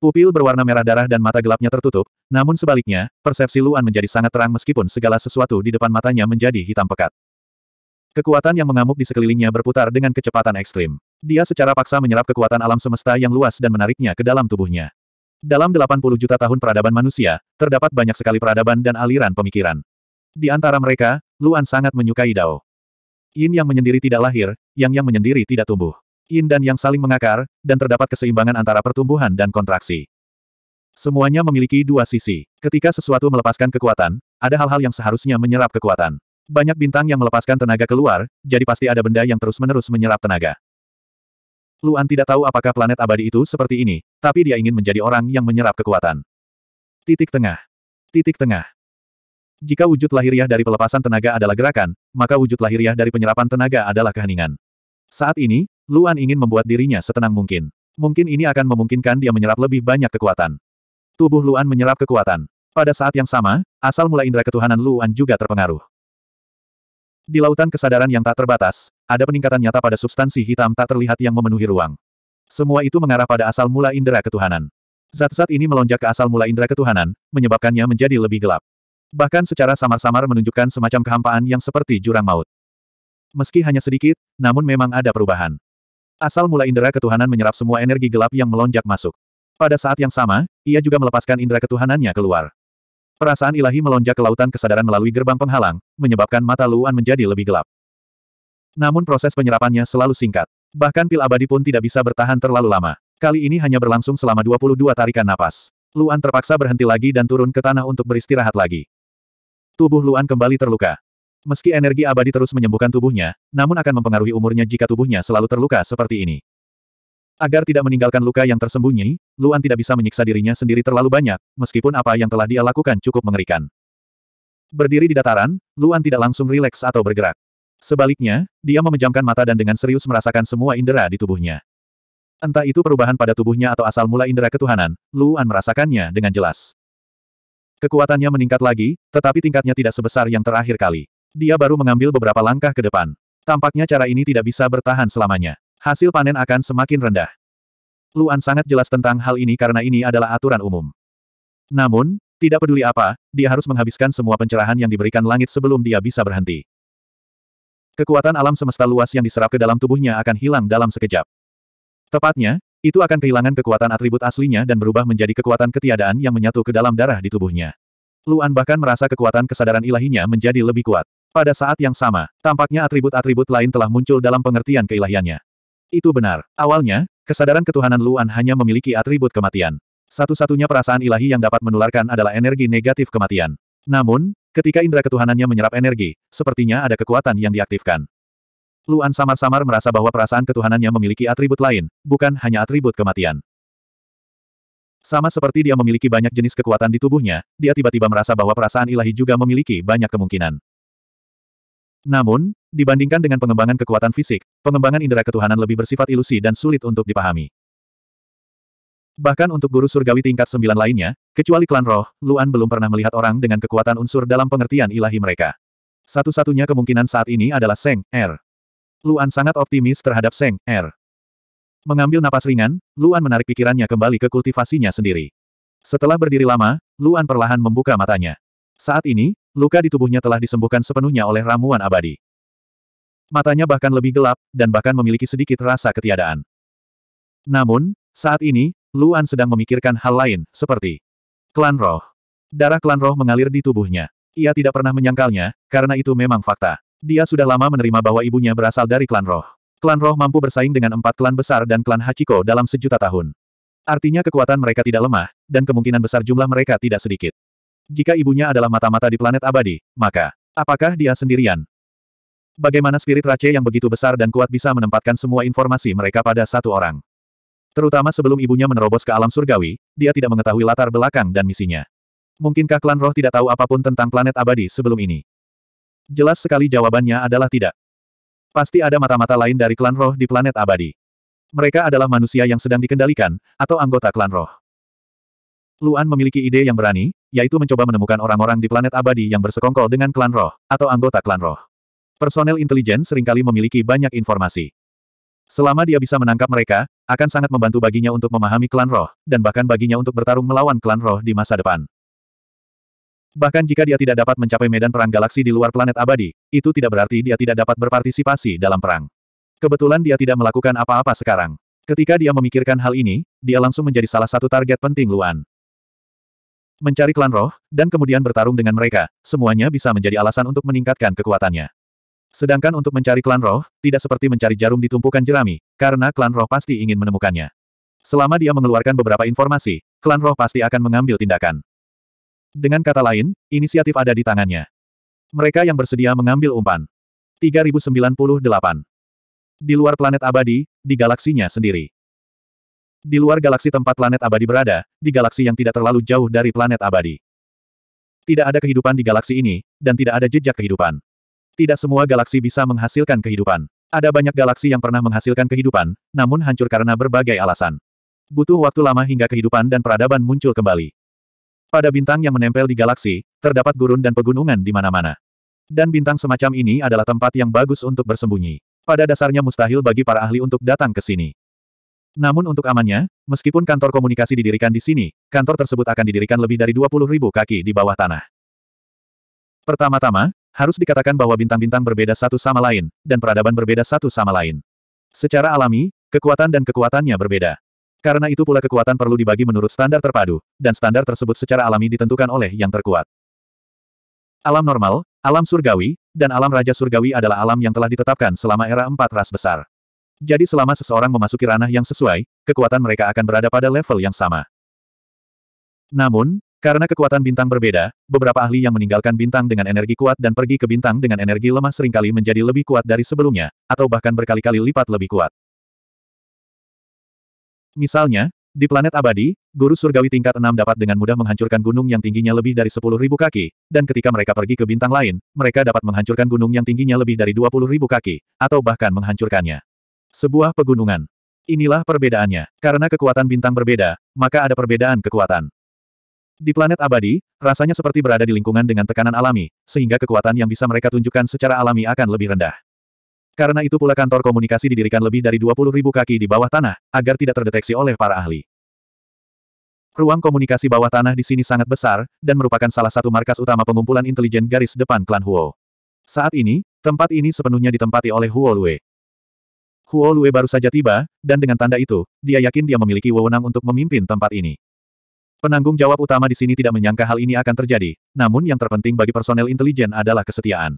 A: Pupil berwarna merah darah dan mata gelapnya tertutup, namun sebaliknya, persepsi Luan menjadi sangat terang meskipun segala sesuatu di depan matanya menjadi hitam pekat. Kekuatan yang mengamuk di sekelilingnya berputar dengan kecepatan ekstrim. Dia secara paksa menyerap kekuatan alam semesta yang luas dan menariknya ke dalam tubuhnya. Dalam 80 juta tahun peradaban manusia, terdapat banyak sekali peradaban dan aliran pemikiran. Di antara mereka, Luan sangat menyukai Dao. Yin yang menyendiri tidak lahir, Yang yang menyendiri tidak tumbuh. Yin dan Yang saling mengakar, dan terdapat keseimbangan antara pertumbuhan dan kontraksi. Semuanya memiliki dua sisi. Ketika sesuatu melepaskan kekuatan, ada hal-hal yang seharusnya menyerap kekuatan. Banyak bintang yang melepaskan tenaga keluar, jadi pasti ada benda yang terus-menerus menyerap tenaga. Luan tidak tahu apakah planet abadi itu seperti ini, tapi dia ingin menjadi orang yang menyerap kekuatan. Titik tengah. Titik tengah. Jika wujud lahiriah dari pelepasan tenaga adalah gerakan, maka wujud lahiriah dari penyerapan tenaga adalah keheningan. Saat ini, Luan ingin membuat dirinya setenang mungkin. Mungkin ini akan memungkinkan dia menyerap lebih banyak kekuatan. Tubuh Luan menyerap kekuatan. Pada saat yang sama, asal mula indera ketuhanan Luan juga terpengaruh. Di lautan kesadaran yang tak terbatas, ada peningkatan nyata pada substansi hitam tak terlihat yang memenuhi ruang. Semua itu mengarah pada asal mula indera ketuhanan. Zat-zat ini melonjak ke asal mula indera ketuhanan, menyebabkannya menjadi lebih gelap. Bahkan secara samar-samar menunjukkan semacam kehampaan yang seperti jurang maut. Meski hanya sedikit, namun memang ada perubahan. Asal mula indera ketuhanan menyerap semua energi gelap yang melonjak masuk. Pada saat yang sama, ia juga melepaskan indera ketuhanannya keluar. Perasaan ilahi melonjak ke lautan kesadaran melalui gerbang penghalang, menyebabkan mata Luan menjadi lebih gelap. Namun proses penyerapannya selalu singkat. Bahkan pil abadi pun tidak bisa bertahan terlalu lama. Kali ini hanya berlangsung selama 22 tarikan napas. Luan terpaksa berhenti lagi dan turun ke tanah untuk beristirahat lagi. Tubuh Luan kembali terluka. Meski energi abadi terus menyembuhkan tubuhnya, namun akan mempengaruhi umurnya jika tubuhnya selalu terluka seperti ini. Agar tidak meninggalkan luka yang tersembunyi, Luan tidak bisa menyiksa dirinya sendiri terlalu banyak, meskipun apa yang telah dia lakukan cukup mengerikan. Berdiri di dataran, Luan tidak langsung rileks atau bergerak. Sebaliknya, dia memejamkan mata dan dengan serius merasakan semua indera di tubuhnya. Entah itu perubahan pada tubuhnya atau asal mula indera ketuhanan, Luan merasakannya dengan jelas. Kekuatannya meningkat lagi, tetapi tingkatnya tidak sebesar yang terakhir kali. Dia baru mengambil beberapa langkah ke depan. Tampaknya cara ini tidak bisa bertahan selamanya hasil panen akan semakin rendah. Luan sangat jelas tentang hal ini karena ini adalah aturan umum. Namun, tidak peduli apa, dia harus menghabiskan semua pencerahan yang diberikan langit sebelum dia bisa berhenti. Kekuatan alam semesta luas yang diserap ke dalam tubuhnya akan hilang dalam sekejap. Tepatnya, itu akan kehilangan kekuatan atribut aslinya dan berubah menjadi kekuatan ketiadaan yang menyatu ke dalam darah di tubuhnya. Luan bahkan merasa kekuatan kesadaran ilahinya menjadi lebih kuat. Pada saat yang sama, tampaknya atribut-atribut lain telah muncul dalam pengertian keilahiannya. Itu benar. Awalnya, kesadaran ketuhanan Luan hanya memiliki atribut kematian. Satu-satunya perasaan ilahi yang dapat menularkan adalah energi negatif kematian. Namun, ketika indera ketuhanannya menyerap energi, sepertinya ada kekuatan yang diaktifkan. Luan samar-samar merasa bahwa perasaan ketuhanannya memiliki atribut lain, bukan hanya atribut kematian. Sama seperti dia memiliki banyak jenis kekuatan di tubuhnya, dia tiba-tiba merasa bahwa perasaan ilahi juga memiliki banyak kemungkinan. Namun, dibandingkan dengan pengembangan kekuatan fisik, pengembangan indera ketuhanan lebih bersifat ilusi dan sulit untuk dipahami. Bahkan untuk guru surgawi tingkat sembilan lainnya, kecuali klan roh, Luan belum pernah melihat orang dengan kekuatan unsur dalam pengertian ilahi mereka. Satu-satunya kemungkinan saat ini adalah Seng Er. Luan sangat optimis terhadap Seng Er. Mengambil napas ringan, Luan menarik pikirannya kembali ke kultivasinya sendiri. Setelah berdiri lama, Luan perlahan membuka matanya. Saat ini, luka di tubuhnya telah disembuhkan sepenuhnya oleh ramuan abadi. Matanya bahkan lebih gelap, dan bahkan memiliki sedikit rasa ketiadaan. Namun, saat ini, Luan sedang memikirkan hal lain, seperti klan roh. Darah klan roh mengalir di tubuhnya. Ia tidak pernah menyangkalnya, karena itu memang fakta. Dia sudah lama menerima bahwa ibunya berasal dari klan roh. Klan roh mampu bersaing dengan empat klan besar dan klan Hachiko dalam sejuta tahun. Artinya kekuatan mereka tidak lemah, dan kemungkinan besar jumlah mereka tidak sedikit. Jika ibunya adalah mata-mata di planet abadi, maka, apakah dia sendirian? Bagaimana spirit Rache yang begitu besar dan kuat bisa menempatkan semua informasi mereka pada satu orang? Terutama sebelum ibunya menerobos ke alam surgawi, dia tidak mengetahui latar belakang dan misinya. Mungkinkah klan roh tidak tahu apapun tentang planet abadi sebelum ini? Jelas sekali jawabannya adalah tidak. Pasti ada mata-mata lain dari klan roh di planet abadi. Mereka adalah manusia yang sedang dikendalikan, atau anggota klan roh. Luan memiliki ide yang berani, yaitu mencoba menemukan orang-orang di planet abadi yang bersekongkol dengan klan roh, atau anggota klan roh. Personel intelijen seringkali memiliki banyak informasi. Selama dia bisa menangkap mereka, akan sangat membantu baginya untuk memahami klan roh, dan bahkan baginya untuk bertarung melawan klan roh di masa depan. Bahkan jika dia tidak dapat mencapai medan perang galaksi di luar planet abadi, itu tidak berarti dia tidak dapat berpartisipasi dalam perang. Kebetulan dia tidak melakukan apa-apa sekarang. Ketika dia memikirkan hal ini, dia langsung menjadi salah satu target penting Luan mencari klan roh, dan kemudian bertarung dengan mereka, semuanya bisa menjadi alasan untuk meningkatkan kekuatannya. Sedangkan untuk mencari klan roh, tidak seperti mencari jarum di tumpukan jerami, karena klan roh pasti ingin menemukannya. Selama dia mengeluarkan beberapa informasi, klan roh pasti akan mengambil tindakan. Dengan kata lain, inisiatif ada di tangannya. Mereka yang bersedia mengambil umpan. 3098 Di luar planet abadi, di galaksinya sendiri. Di luar galaksi tempat planet abadi berada, di galaksi yang tidak terlalu jauh dari planet abadi. Tidak ada kehidupan di galaksi ini, dan tidak ada jejak kehidupan. Tidak semua galaksi bisa menghasilkan kehidupan. Ada banyak galaksi yang pernah menghasilkan kehidupan, namun hancur karena berbagai alasan. Butuh waktu lama hingga kehidupan dan peradaban muncul kembali. Pada bintang yang menempel di galaksi, terdapat gurun dan pegunungan di mana-mana. Dan bintang semacam ini adalah tempat yang bagus untuk bersembunyi. Pada dasarnya mustahil bagi para ahli untuk datang ke sini. Namun untuk amannya, meskipun kantor komunikasi didirikan di sini, kantor tersebut akan didirikan lebih dari 20 ribu kaki di bawah tanah. Pertama-tama, harus dikatakan bahwa bintang-bintang berbeda satu sama lain, dan peradaban berbeda satu sama lain. Secara alami, kekuatan dan kekuatannya berbeda. Karena itu pula kekuatan perlu dibagi menurut standar terpadu, dan standar tersebut secara alami ditentukan oleh yang terkuat. Alam normal, alam surgawi, dan alam raja surgawi adalah alam yang telah ditetapkan selama era empat ras besar. Jadi selama seseorang memasuki ranah yang sesuai, kekuatan mereka akan berada pada level yang sama. Namun, karena kekuatan bintang berbeda, beberapa ahli yang meninggalkan bintang dengan energi kuat dan pergi ke bintang dengan energi lemah seringkali menjadi lebih kuat dari sebelumnya, atau bahkan berkali-kali lipat lebih kuat. Misalnya, di planet abadi, guru surgawi tingkat 6 dapat dengan mudah menghancurkan gunung yang tingginya lebih dari 10.000 kaki, dan ketika mereka pergi ke bintang lain, mereka dapat menghancurkan gunung yang tingginya lebih dari 20.000 kaki, atau bahkan menghancurkannya. Sebuah pegunungan. Inilah perbedaannya. Karena kekuatan bintang berbeda, maka ada perbedaan kekuatan. Di planet abadi, rasanya seperti berada di lingkungan dengan tekanan alami, sehingga kekuatan yang bisa mereka tunjukkan secara alami akan lebih rendah. Karena itu pula kantor komunikasi didirikan lebih dari ribu kaki di bawah tanah, agar tidak terdeteksi oleh para ahli. Ruang komunikasi bawah tanah di sini sangat besar, dan merupakan salah satu markas utama pengumpulan intelijen garis depan klan Huo. Saat ini, tempat ini sepenuhnya ditempati oleh Huo Lue. Huo Lue baru saja tiba, dan dengan tanda itu, dia yakin dia memiliki wewenang untuk memimpin tempat ini. Penanggung jawab utama di sini tidak menyangka hal ini akan terjadi, namun yang terpenting bagi personel intelijen adalah kesetiaan.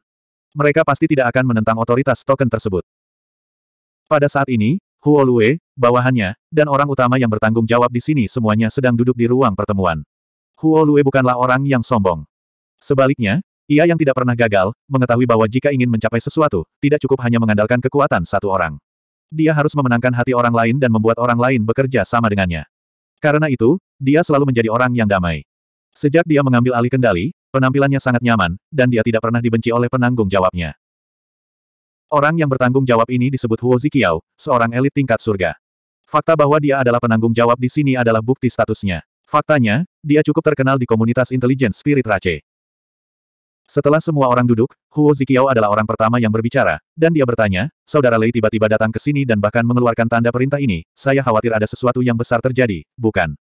A: Mereka pasti tidak akan menentang otoritas token tersebut. Pada saat ini, Huo Lue, bawahannya, dan orang utama yang bertanggung jawab di sini semuanya sedang duduk di ruang pertemuan. Huo Lue bukanlah orang yang sombong. Sebaliknya, ia yang tidak pernah gagal, mengetahui bahwa jika ingin mencapai sesuatu, tidak cukup hanya mengandalkan kekuatan satu orang dia harus memenangkan hati orang lain dan membuat orang lain bekerja sama dengannya. Karena itu, dia selalu menjadi orang yang damai. Sejak dia mengambil alih kendali, penampilannya sangat nyaman, dan dia tidak pernah dibenci oleh penanggung jawabnya. Orang yang bertanggung jawab ini disebut Huo Ziqiao, seorang elit tingkat surga. Fakta bahwa dia adalah penanggung jawab di sini adalah bukti statusnya. Faktanya, dia cukup terkenal di komunitas intelijen Spirit Rache. Setelah semua orang duduk, Huo Zikiao adalah orang pertama yang berbicara, dan dia bertanya, Saudara Lei tiba-tiba datang ke sini dan bahkan mengeluarkan tanda perintah ini, saya khawatir ada sesuatu yang besar terjadi, bukan?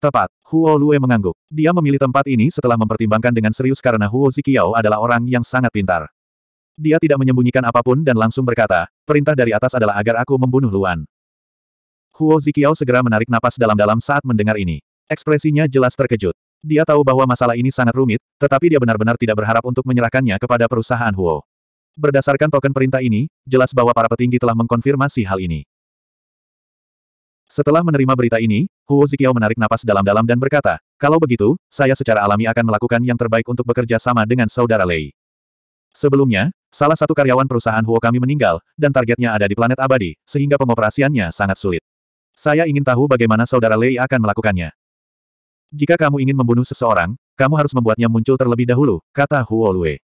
A: Tepat, Huo Lue mengangguk. Dia memilih tempat ini setelah mempertimbangkan dengan serius karena Huo Zikiao adalah orang yang sangat pintar. Dia tidak menyembunyikan apapun dan langsung berkata, perintah dari atas adalah agar aku membunuh Luan. Huo Zikiao segera menarik napas dalam-dalam saat mendengar ini. Ekspresinya jelas terkejut. Dia tahu bahwa masalah ini sangat rumit, tetapi dia benar-benar tidak berharap untuk menyerahkannya kepada perusahaan Huo. Berdasarkan token perintah ini, jelas bahwa para petinggi telah mengkonfirmasi hal ini. Setelah menerima berita ini, Huo Zikiao menarik napas dalam-dalam dan berkata, kalau begitu, saya secara alami akan melakukan yang terbaik untuk bekerja sama dengan saudara Lei. Sebelumnya, salah satu karyawan perusahaan Huo kami meninggal, dan targetnya ada di planet abadi, sehingga pengoperasiannya sangat sulit. Saya ingin tahu bagaimana saudara Lei akan melakukannya. Jika kamu ingin membunuh seseorang, kamu harus membuatnya muncul terlebih dahulu, kata Huo Lue.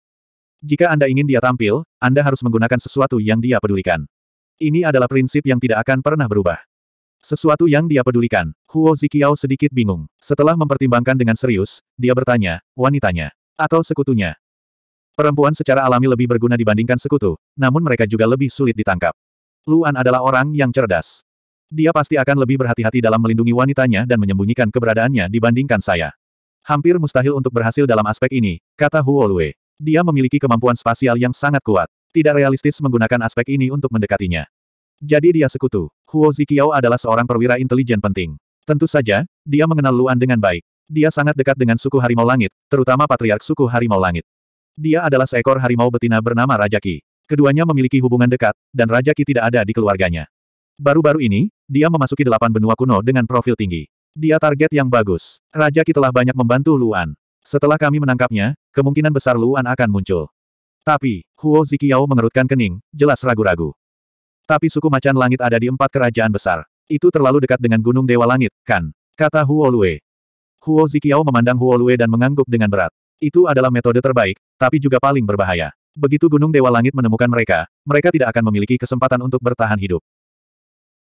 A: Jika Anda ingin dia tampil, Anda harus menggunakan sesuatu yang dia pedulikan. Ini adalah prinsip yang tidak akan pernah berubah. Sesuatu yang dia pedulikan, Huo Zikiao sedikit bingung. Setelah mempertimbangkan dengan serius, dia bertanya, wanitanya, atau sekutunya. Perempuan secara alami lebih berguna dibandingkan sekutu, namun mereka juga lebih sulit ditangkap. Luan adalah orang yang cerdas. Dia pasti akan lebih berhati-hati dalam melindungi wanitanya dan menyembunyikan keberadaannya dibandingkan saya. Hampir mustahil untuk berhasil dalam aspek ini, kata Huo Lue. Dia memiliki kemampuan spasial yang sangat kuat. Tidak realistis menggunakan aspek ini untuk mendekatinya. Jadi dia sekutu. Huo Zikiao adalah seorang perwira intelijen penting. Tentu saja, dia mengenal Luan dengan baik. Dia sangat dekat dengan suku Harimau Langit, terutama patriark suku Harimau Langit. Dia adalah seekor harimau betina bernama Rajaki. Keduanya memiliki hubungan dekat, dan Rajaki tidak ada di keluarganya. Baru-baru ini, dia memasuki delapan benua kuno dengan profil tinggi. Dia target yang bagus. Raja Ki telah banyak membantu Luan. Setelah kami menangkapnya, kemungkinan besar Luan akan muncul. Tapi, Huo Zikiao mengerutkan kening, jelas ragu-ragu. Tapi suku macan langit ada di empat kerajaan besar. Itu terlalu dekat dengan Gunung Dewa Langit, kan? Kata Huo Lue. Huo Zikiao memandang Huo Lue dan mengangguk dengan berat. Itu adalah metode terbaik, tapi juga paling berbahaya. Begitu Gunung Dewa Langit menemukan mereka, mereka tidak akan memiliki kesempatan untuk bertahan hidup.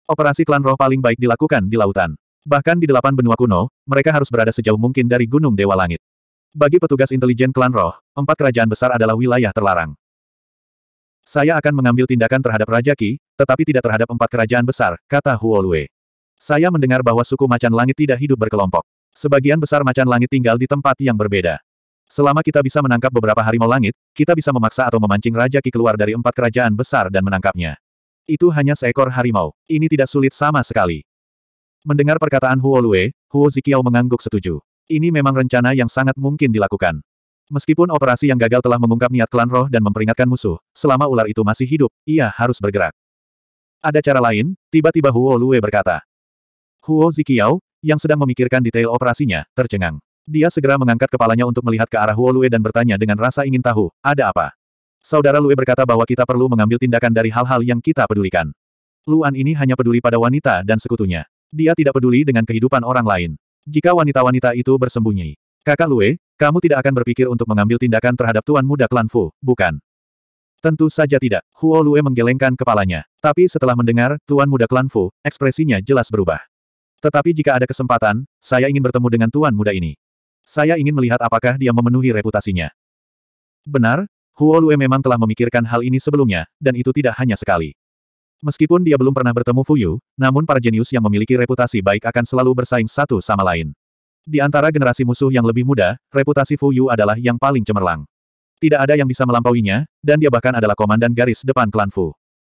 A: Operasi klan roh paling baik dilakukan di lautan. Bahkan di delapan benua kuno, mereka harus berada sejauh mungkin dari Gunung Dewa Langit. Bagi petugas intelijen klan roh, empat kerajaan besar adalah wilayah terlarang. Saya akan mengambil tindakan terhadap Raja Ki, tetapi tidak terhadap empat kerajaan besar, kata Huolue. Saya mendengar bahwa suku macan langit tidak hidup berkelompok. Sebagian besar macan langit tinggal di tempat yang berbeda. Selama kita bisa menangkap beberapa harimau langit, kita bisa memaksa atau memancing Raja Ki keluar dari empat kerajaan besar dan menangkapnya. Itu hanya seekor harimau. Ini tidak sulit sama sekali. Mendengar perkataan Huo Lue, Huo Zikiao mengangguk setuju. Ini memang rencana yang sangat mungkin dilakukan. Meskipun operasi yang gagal telah mengungkap niat klan roh dan memperingatkan musuh, selama ular itu masih hidup, ia harus bergerak. Ada cara lain, tiba-tiba Huo Lue berkata. Huo Zikiao, yang sedang memikirkan detail operasinya, tercengang. Dia segera mengangkat kepalanya untuk melihat ke arah Huo Lue dan bertanya dengan rasa ingin tahu, ada apa? Saudara Lue berkata bahwa kita perlu mengambil tindakan dari hal-hal yang kita pedulikan. Luan ini hanya peduli pada wanita dan sekutunya. Dia tidak peduli dengan kehidupan orang lain. Jika wanita-wanita itu bersembunyi, kakak Lue, kamu tidak akan berpikir untuk mengambil tindakan terhadap tuan muda klan Fu, bukan? Tentu saja tidak, Huo Lue menggelengkan kepalanya. Tapi setelah mendengar, tuan muda klan Fu, ekspresinya jelas berubah. Tetapi jika ada kesempatan, saya ingin bertemu dengan tuan muda ini. Saya ingin melihat apakah dia memenuhi reputasinya. Benar, Huo Lue memang telah memikirkan hal ini sebelumnya, dan itu tidak hanya sekali. Meskipun dia belum pernah bertemu Fuyu, namun para jenius yang memiliki reputasi baik akan selalu bersaing satu sama lain. Di antara generasi musuh yang lebih muda, reputasi Fuyu adalah yang paling cemerlang. Tidak ada yang bisa melampauinya, dan dia bahkan adalah komandan garis depan klan Fu.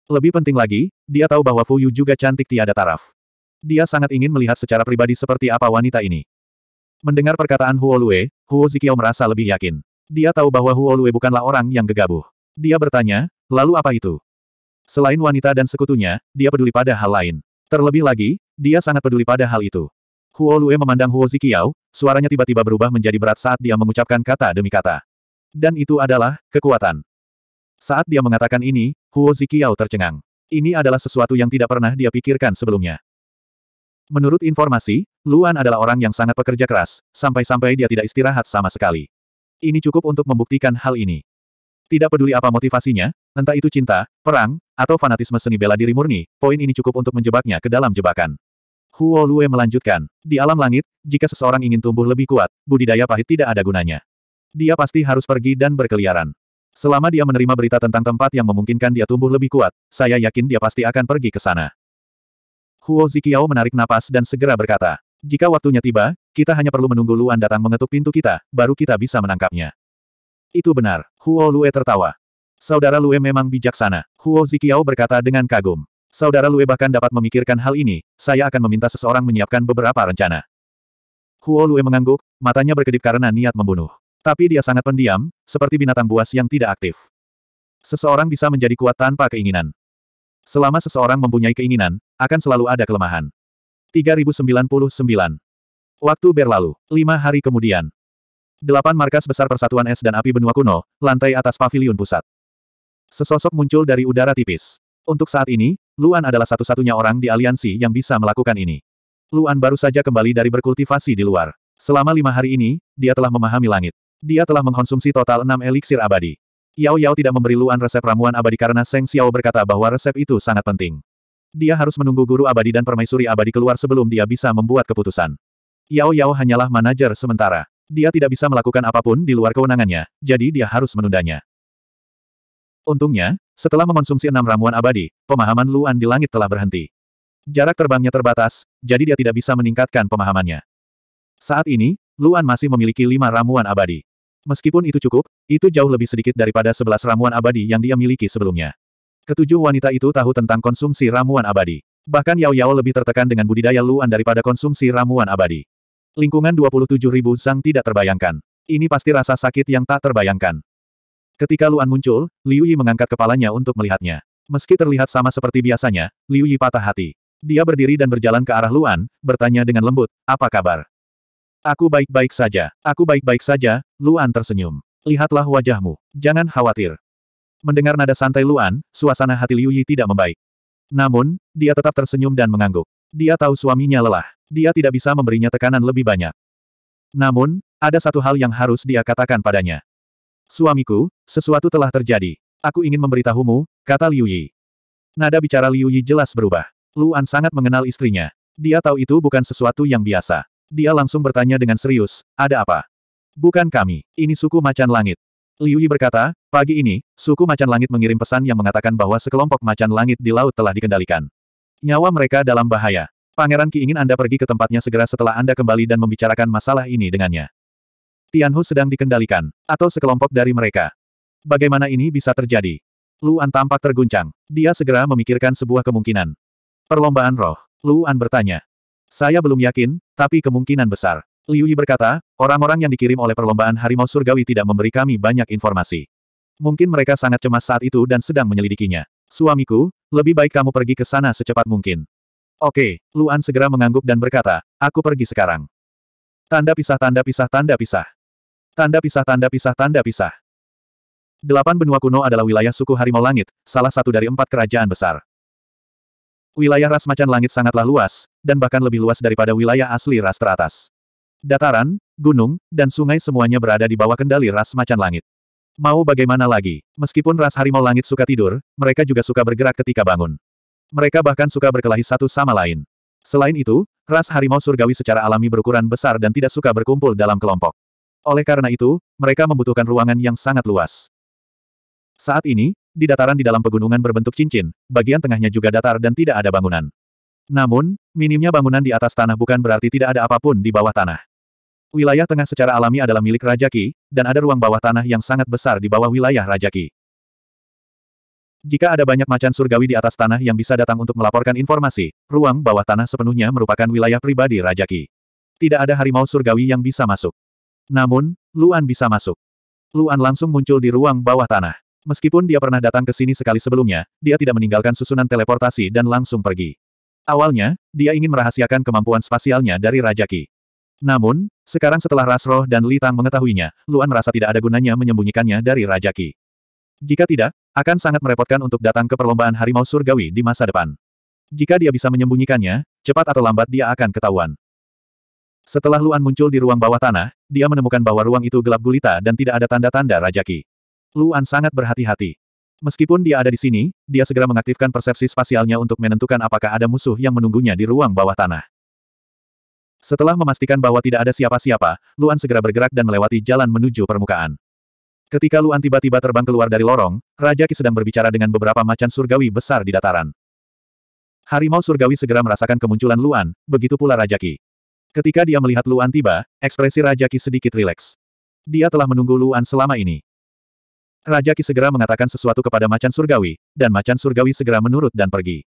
A: Lebih penting lagi, dia tahu bahwa Fuyu juga cantik tiada taraf. Dia sangat ingin melihat secara pribadi seperti apa wanita ini. Mendengar perkataan Huo Lue, Huo Zikiao merasa lebih yakin. Dia tahu bahwa Huolue bukanlah orang yang gegabah. Dia bertanya, lalu apa itu? Selain wanita dan sekutunya, dia peduli pada hal lain. Terlebih lagi, dia sangat peduli pada hal itu. Huolue memandang Huo Zikiao, suaranya tiba-tiba berubah menjadi berat saat dia mengucapkan kata demi kata. Dan itu adalah, kekuatan. Saat dia mengatakan ini, Huo Zikiao tercengang. Ini adalah sesuatu yang tidak pernah dia pikirkan sebelumnya. Menurut informasi, Luan adalah orang yang sangat pekerja keras, sampai-sampai dia tidak istirahat sama sekali. Ini cukup untuk membuktikan hal ini. Tidak peduli apa motivasinya, entah itu cinta, perang, atau fanatisme seni bela diri murni, poin ini cukup untuk menjebaknya ke dalam jebakan. Huo Lue melanjutkan, di alam langit, jika seseorang ingin tumbuh lebih kuat, budidaya pahit tidak ada gunanya. Dia pasti harus pergi dan berkeliaran. Selama dia menerima berita tentang tempat yang memungkinkan dia tumbuh lebih kuat, saya yakin dia pasti akan pergi ke sana. Huo Zikiao menarik napas dan segera berkata, jika waktunya tiba, kita hanya perlu menunggu Luan datang mengetuk pintu kita, baru kita bisa menangkapnya. Itu benar, Huo Lue tertawa. Saudara Lue memang bijaksana, Huo Zikiao berkata dengan kagum. Saudara Lue bahkan dapat memikirkan hal ini, saya akan meminta seseorang menyiapkan beberapa rencana. Huo Lue mengangguk, matanya berkedip karena niat membunuh. Tapi dia sangat pendiam, seperti binatang buas yang tidak aktif. Seseorang bisa menjadi kuat tanpa keinginan. Selama seseorang mempunyai keinginan, akan selalu ada kelemahan. 3099 Waktu berlalu. Lima hari kemudian. Delapan markas besar Persatuan Es dan Api Benua Kuno, lantai atas pavilion pusat. Sesosok muncul dari udara tipis. Untuk saat ini, Luan adalah satu-satunya orang di aliansi yang bisa melakukan ini. Luan baru saja kembali dari berkultivasi di luar. Selama lima hari ini, dia telah memahami langit. Dia telah mengkonsumsi total enam eliksir abadi. Yao Yao tidak memberi Luan resep ramuan abadi karena Seng Xiao berkata bahwa resep itu sangat penting. Dia harus menunggu guru abadi dan permaisuri abadi keluar sebelum dia bisa membuat keputusan. Yao Yao hanyalah manajer sementara. Dia tidak bisa melakukan apapun di luar kewenangannya, jadi dia harus menundanya. Untungnya, setelah mengonsumsi enam ramuan abadi, pemahaman Luan di langit telah berhenti. Jarak terbangnya terbatas, jadi dia tidak bisa meningkatkan pemahamannya. Saat ini, Luan masih memiliki lima ramuan abadi. Meskipun itu cukup, itu jauh lebih sedikit daripada sebelas ramuan abadi yang dia miliki sebelumnya. Ketujuh wanita itu tahu tentang konsumsi ramuan abadi. Bahkan Yao Yao lebih tertekan dengan budidaya Luan daripada konsumsi ramuan abadi. Lingkungan 27.000 Zhang tidak terbayangkan. Ini pasti rasa sakit yang tak terbayangkan. Ketika Luan muncul, Liu Yi mengangkat kepalanya untuk melihatnya. Meski terlihat sama seperti biasanya, Liu Yi patah hati. Dia berdiri dan berjalan ke arah Luan, bertanya dengan lembut, apa kabar? Aku baik-baik saja, aku baik-baik saja, Luan tersenyum. Lihatlah wajahmu, jangan khawatir. Mendengar nada santai Luan, suasana hati Liu Yi tidak membaik. Namun, dia tetap tersenyum dan mengangguk. Dia tahu suaminya lelah. Dia tidak bisa memberinya tekanan lebih banyak. Namun, ada satu hal yang harus dia katakan padanya. Suamiku, sesuatu telah terjadi. Aku ingin memberitahumu, kata Liu Yi. Nada bicara Liu Yi jelas berubah. Luan sangat mengenal istrinya. Dia tahu itu bukan sesuatu yang biasa. Dia langsung bertanya dengan serius, ada apa? Bukan kami, ini suku macan langit. Liu Yi berkata, pagi ini, suku macan langit mengirim pesan yang mengatakan bahwa sekelompok macan langit di laut telah dikendalikan. Nyawa mereka dalam bahaya. Pangeran Ki ingin Anda pergi ke tempatnya segera setelah Anda kembali dan membicarakan masalah ini dengannya. Tianhu sedang dikendalikan, atau sekelompok dari mereka. Bagaimana ini bisa terjadi? Luan tampak terguncang. Dia segera memikirkan sebuah kemungkinan. Perlombaan roh. Luan bertanya. Saya belum yakin, tapi kemungkinan besar. Liu Yi berkata, orang-orang yang dikirim oleh perlombaan harimau surgawi tidak memberi kami banyak informasi. Mungkin mereka sangat cemas saat itu dan sedang menyelidikinya. Suamiku, lebih baik kamu pergi ke sana secepat mungkin. Oke, Luan segera mengangguk dan berkata, aku pergi sekarang. Tanda pisah tanda pisah tanda pisah. Tanda pisah tanda pisah tanda pisah. Delapan benua kuno adalah wilayah suku harimau langit, salah satu dari empat kerajaan besar. Wilayah ras macan langit sangatlah luas, dan bahkan lebih luas daripada wilayah asli ras teratas. Dataran, gunung, dan sungai semuanya berada di bawah kendali ras macan langit. Mau bagaimana lagi, meskipun ras harimau langit suka tidur, mereka juga suka bergerak ketika bangun. Mereka bahkan suka berkelahi satu sama lain. Selain itu, ras harimau surgawi secara alami berukuran besar dan tidak suka berkumpul dalam kelompok. Oleh karena itu, mereka membutuhkan ruangan yang sangat luas. Saat ini, di dataran di dalam pegunungan berbentuk cincin, bagian tengahnya juga datar dan tidak ada bangunan. Namun, minimnya bangunan di atas tanah bukan berarti tidak ada apapun di bawah tanah. Wilayah tengah secara alami adalah milik Rajaki, dan ada ruang bawah tanah yang sangat besar di bawah wilayah Rajaki. Jika ada banyak macan surgawi di atas tanah yang bisa datang untuk melaporkan informasi, ruang bawah tanah sepenuhnya merupakan wilayah pribadi Raja Ki. Tidak ada harimau surgawi yang bisa masuk. Namun, Luan bisa masuk. Luan langsung muncul di ruang bawah tanah. Meskipun dia pernah datang ke sini sekali sebelumnya, dia tidak meninggalkan susunan teleportasi dan langsung pergi. Awalnya, dia ingin merahasiakan kemampuan spasialnya dari Raja Ki. Namun, sekarang setelah Rasroh dan Li Tang mengetahuinya, Luan merasa tidak ada gunanya menyembunyikannya dari Raja Ki. Jika tidak, akan sangat merepotkan untuk datang ke perlombaan harimau surgawi di masa depan. Jika dia bisa menyembunyikannya, cepat atau lambat dia akan ketahuan. Setelah Luan muncul di ruang bawah tanah, dia menemukan bahwa ruang itu gelap gulita dan tidak ada tanda-tanda rajaki. Luan sangat berhati-hati. Meskipun dia ada di sini, dia segera mengaktifkan persepsi spasialnya untuk menentukan apakah ada musuh yang menunggunya di ruang bawah tanah. Setelah memastikan bahwa tidak ada siapa-siapa, Luan segera bergerak dan melewati jalan menuju permukaan. Ketika Luan tiba-tiba terbang keluar dari lorong, Raja Ki sedang berbicara dengan beberapa macan surgawi besar di dataran. Harimau surgawi segera merasakan kemunculan Luan, begitu pula Raja Ki. Ketika dia melihat Luan tiba, ekspresi Raja Ki sedikit rileks. Dia telah menunggu Luan selama ini. Raja Ki segera mengatakan sesuatu kepada macan surgawi, dan macan surgawi segera menurut dan pergi.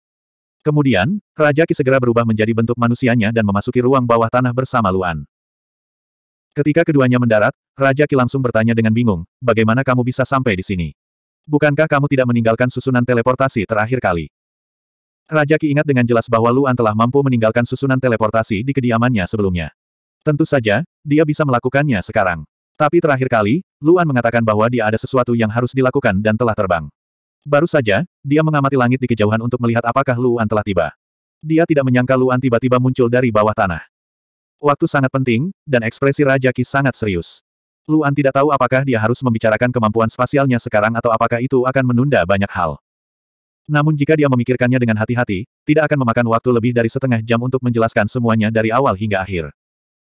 A: Kemudian, Raja Ki segera berubah menjadi bentuk manusianya dan memasuki ruang bawah tanah bersama Luan. Ketika keduanya mendarat, Raja Ki langsung bertanya dengan bingung, bagaimana kamu bisa sampai di sini? Bukankah kamu tidak meninggalkan susunan teleportasi terakhir kali? Raja Ki ingat dengan jelas bahwa Luan telah mampu meninggalkan susunan teleportasi di kediamannya sebelumnya. Tentu saja, dia bisa melakukannya sekarang. Tapi terakhir kali, Luan mengatakan bahwa dia ada sesuatu yang harus dilakukan dan telah terbang. Baru saja, dia mengamati langit di kejauhan untuk melihat apakah Luan telah tiba. Dia tidak menyangka Luan tiba-tiba muncul dari bawah tanah. Waktu sangat penting, dan ekspresi Raja Ki sangat serius. Luan tidak tahu apakah dia harus membicarakan kemampuan spasialnya sekarang atau apakah itu akan menunda banyak hal. Namun jika dia memikirkannya dengan hati-hati, tidak akan memakan waktu lebih dari setengah jam untuk menjelaskan semuanya dari awal hingga akhir.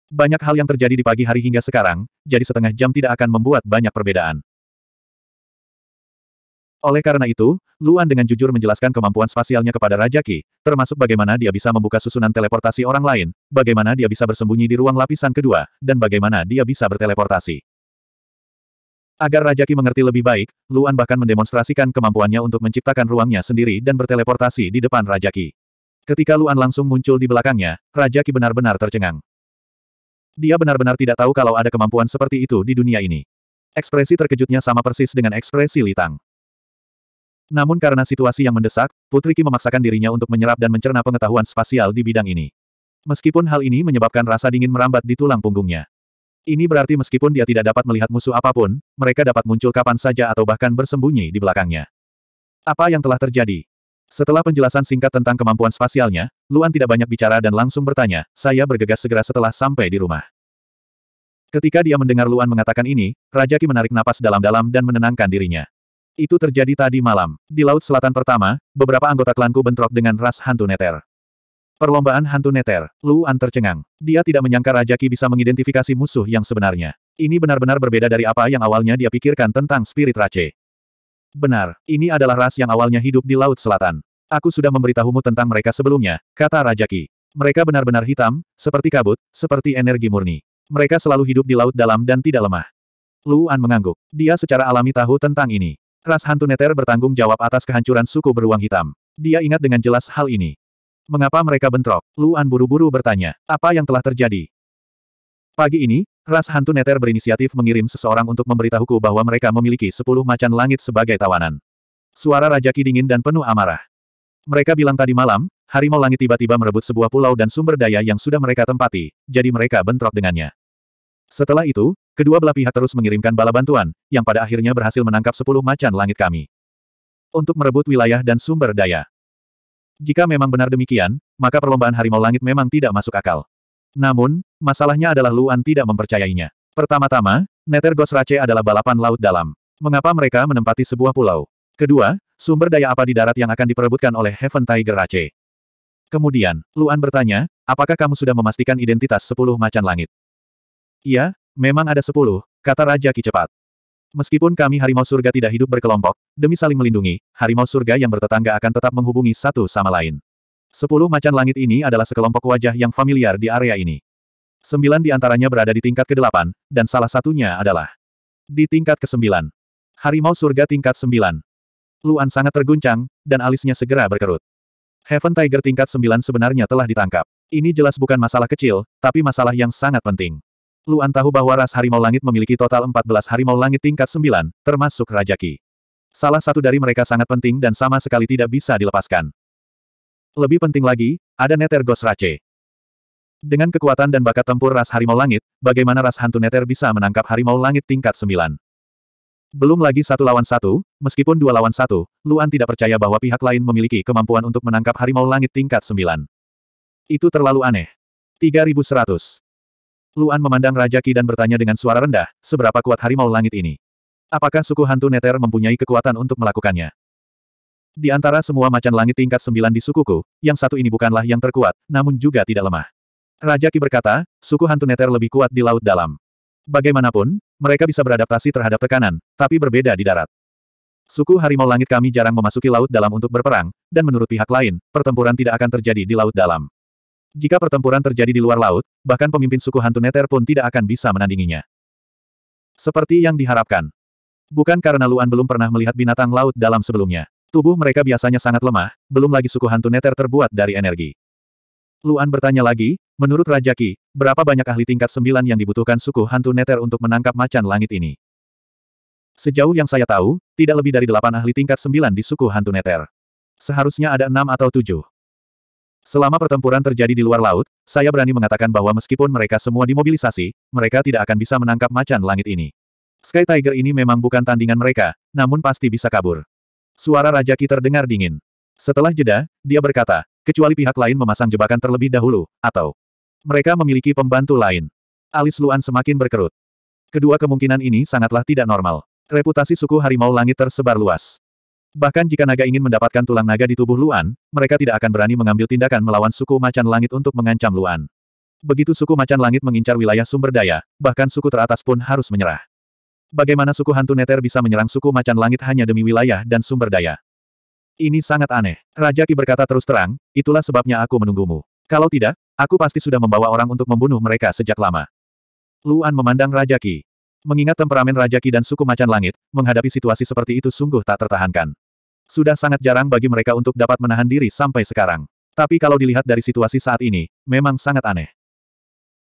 A: Banyak hal yang terjadi di pagi hari hingga sekarang, jadi setengah jam tidak akan membuat banyak perbedaan. Oleh karena itu, Luan dengan jujur menjelaskan kemampuan spasialnya kepada Raja Ki, termasuk bagaimana dia bisa membuka susunan teleportasi orang lain, bagaimana dia bisa bersembunyi di ruang lapisan kedua, dan bagaimana dia bisa berteleportasi. Agar Raja Ki mengerti lebih baik, Luan bahkan mendemonstrasikan kemampuannya untuk menciptakan ruangnya sendiri dan berteleportasi di depan Raja Ki. Ketika Luan langsung muncul di belakangnya, Raja Ki benar-benar tercengang. Dia benar-benar tidak tahu kalau ada kemampuan seperti itu di dunia ini. Ekspresi terkejutnya sama persis dengan ekspresi Litang. Namun karena situasi yang mendesak, Putri Ki memaksakan dirinya untuk menyerap dan mencerna pengetahuan spasial di bidang ini. Meskipun hal ini menyebabkan rasa dingin merambat di tulang punggungnya. Ini berarti meskipun dia tidak dapat melihat musuh apapun, mereka dapat muncul kapan saja atau bahkan bersembunyi di belakangnya. Apa yang telah terjadi? Setelah penjelasan singkat tentang kemampuan spasialnya, Luan tidak banyak bicara dan langsung bertanya, saya bergegas segera setelah sampai di rumah. Ketika dia mendengar Luan mengatakan ini, Raja Ki menarik napas dalam-dalam dan menenangkan dirinya. Itu terjadi tadi malam. Di Laut Selatan pertama, beberapa anggota klanku bentrok dengan ras hantu neter. Perlombaan hantu neter, Luan tercengang. Dia tidak menyangka Raja Ki bisa mengidentifikasi musuh yang sebenarnya. Ini benar-benar berbeda dari apa yang awalnya dia pikirkan tentang spirit rache. Benar, ini adalah ras yang awalnya hidup di Laut Selatan. Aku sudah memberitahumu tentang mereka sebelumnya, kata Raja Ki. Mereka benar-benar hitam, seperti kabut, seperti energi murni. Mereka selalu hidup di laut dalam dan tidak lemah. Luan mengangguk. Dia secara alami tahu tentang ini. Ras hantu Neter bertanggung jawab atas kehancuran suku beruang hitam. Dia ingat dengan jelas hal ini. Mengapa mereka bentrok? Luan buru-buru bertanya. Apa yang telah terjadi? Pagi ini, ras hantu Neter berinisiatif mengirim seseorang untuk memberitahuku bahwa mereka memiliki sepuluh macan langit sebagai tawanan. Suara Raja Ki dingin dan penuh amarah. Mereka bilang tadi malam, harimau langit tiba-tiba merebut sebuah pulau dan sumber daya yang sudah mereka tempati, jadi mereka bentrok dengannya. Setelah itu, Kedua belah pihak terus mengirimkan bala bantuan, yang pada akhirnya berhasil menangkap sepuluh macan langit kami. Untuk merebut wilayah dan sumber daya. Jika memang benar demikian, maka perlombaan harimau langit memang tidak masuk akal. Namun, masalahnya adalah Luan tidak mempercayainya. Pertama-tama, Neter Gosrace adalah balapan laut dalam. Mengapa mereka menempati sebuah pulau? Kedua, sumber daya apa di darat yang akan diperebutkan oleh Heaven Tiger Race? Kemudian, Luan bertanya, apakah kamu sudah memastikan identitas sepuluh macan langit? Iya, Memang ada sepuluh, kata Raja Ki cepat. Meskipun kami harimau surga tidak hidup berkelompok, demi saling melindungi, harimau surga yang bertetangga akan tetap menghubungi satu sama lain. Sepuluh macan langit ini adalah sekelompok wajah yang familiar di area ini. Sembilan di antaranya berada di tingkat ke-8, dan salah satunya adalah di tingkat ke-9. Harimau surga tingkat 9. Luan sangat terguncang, dan alisnya segera berkerut. Heaven Tiger tingkat 9 sebenarnya telah ditangkap. Ini jelas bukan masalah kecil, tapi masalah yang sangat penting. Luan tahu bahwa ras harimau langit memiliki total 14 harimau langit tingkat 9, termasuk Rajaki. Salah satu dari mereka sangat penting dan sama sekali tidak bisa dilepaskan. Lebih penting lagi, ada Neter Ghost Rache. Dengan kekuatan dan bakat tempur ras harimau langit, bagaimana ras hantu Neter bisa menangkap harimau langit tingkat 9? Belum lagi satu lawan satu, meskipun dua lawan satu, Luan tidak percaya bahwa pihak lain memiliki kemampuan untuk menangkap harimau langit tingkat 9. Itu terlalu aneh. 3100. Luan memandang Raja Ki dan bertanya dengan suara rendah, seberapa kuat harimau langit ini? Apakah suku hantu Neter mempunyai kekuatan untuk melakukannya? Di antara semua macan langit tingkat sembilan di sukuku, yang satu ini bukanlah yang terkuat, namun juga tidak lemah. Raja Ki berkata, suku hantu Neter lebih kuat di laut dalam. Bagaimanapun, mereka bisa beradaptasi terhadap tekanan, tapi berbeda di darat. Suku harimau langit kami jarang memasuki laut dalam untuk berperang, dan menurut pihak lain, pertempuran tidak akan terjadi di laut dalam. Jika pertempuran terjadi di luar laut, bahkan pemimpin suku hantu Neter pun tidak akan bisa menandinginya. Seperti yang diharapkan. Bukan karena Luan belum pernah melihat binatang laut dalam sebelumnya. Tubuh mereka biasanya sangat lemah, belum lagi suku hantu Neter terbuat dari energi. Luan bertanya lagi, menurut Raja Ki, berapa banyak ahli tingkat sembilan yang dibutuhkan suku hantu Neter untuk menangkap macan langit ini? Sejauh yang saya tahu, tidak lebih dari delapan ahli tingkat sembilan di suku hantu Neter. Seharusnya ada enam atau tujuh. Selama pertempuran terjadi di luar laut, saya berani mengatakan bahwa meskipun mereka semua dimobilisasi, mereka tidak akan bisa menangkap macan langit ini. Sky Tiger ini memang bukan tandingan mereka, namun pasti bisa kabur. Suara Raja Ki terdengar dingin. Setelah jeda, dia berkata, kecuali pihak lain memasang jebakan terlebih dahulu, atau mereka memiliki pembantu lain. Alis Luan semakin berkerut. Kedua kemungkinan ini sangatlah tidak normal. Reputasi suku harimau langit tersebar luas. Bahkan jika naga ingin mendapatkan tulang naga di tubuh Luan, mereka tidak akan berani mengambil tindakan melawan suku macan langit untuk mengancam Luan. Begitu suku macan langit mengincar wilayah sumber daya, bahkan suku teratas pun harus menyerah. Bagaimana suku hantu neter bisa menyerang suku macan langit hanya demi wilayah dan sumber daya? Ini sangat aneh. Raja Ki berkata terus terang, itulah sebabnya aku menunggumu. Kalau tidak, aku pasti sudah membawa orang untuk membunuh mereka sejak lama. Luan memandang Raja Ki. Mengingat temperamen Raja Ki dan suku Macan Langit, menghadapi situasi seperti itu sungguh tak tertahankan. Sudah sangat jarang bagi mereka untuk dapat menahan diri sampai sekarang. Tapi kalau dilihat dari situasi saat ini, memang sangat aneh.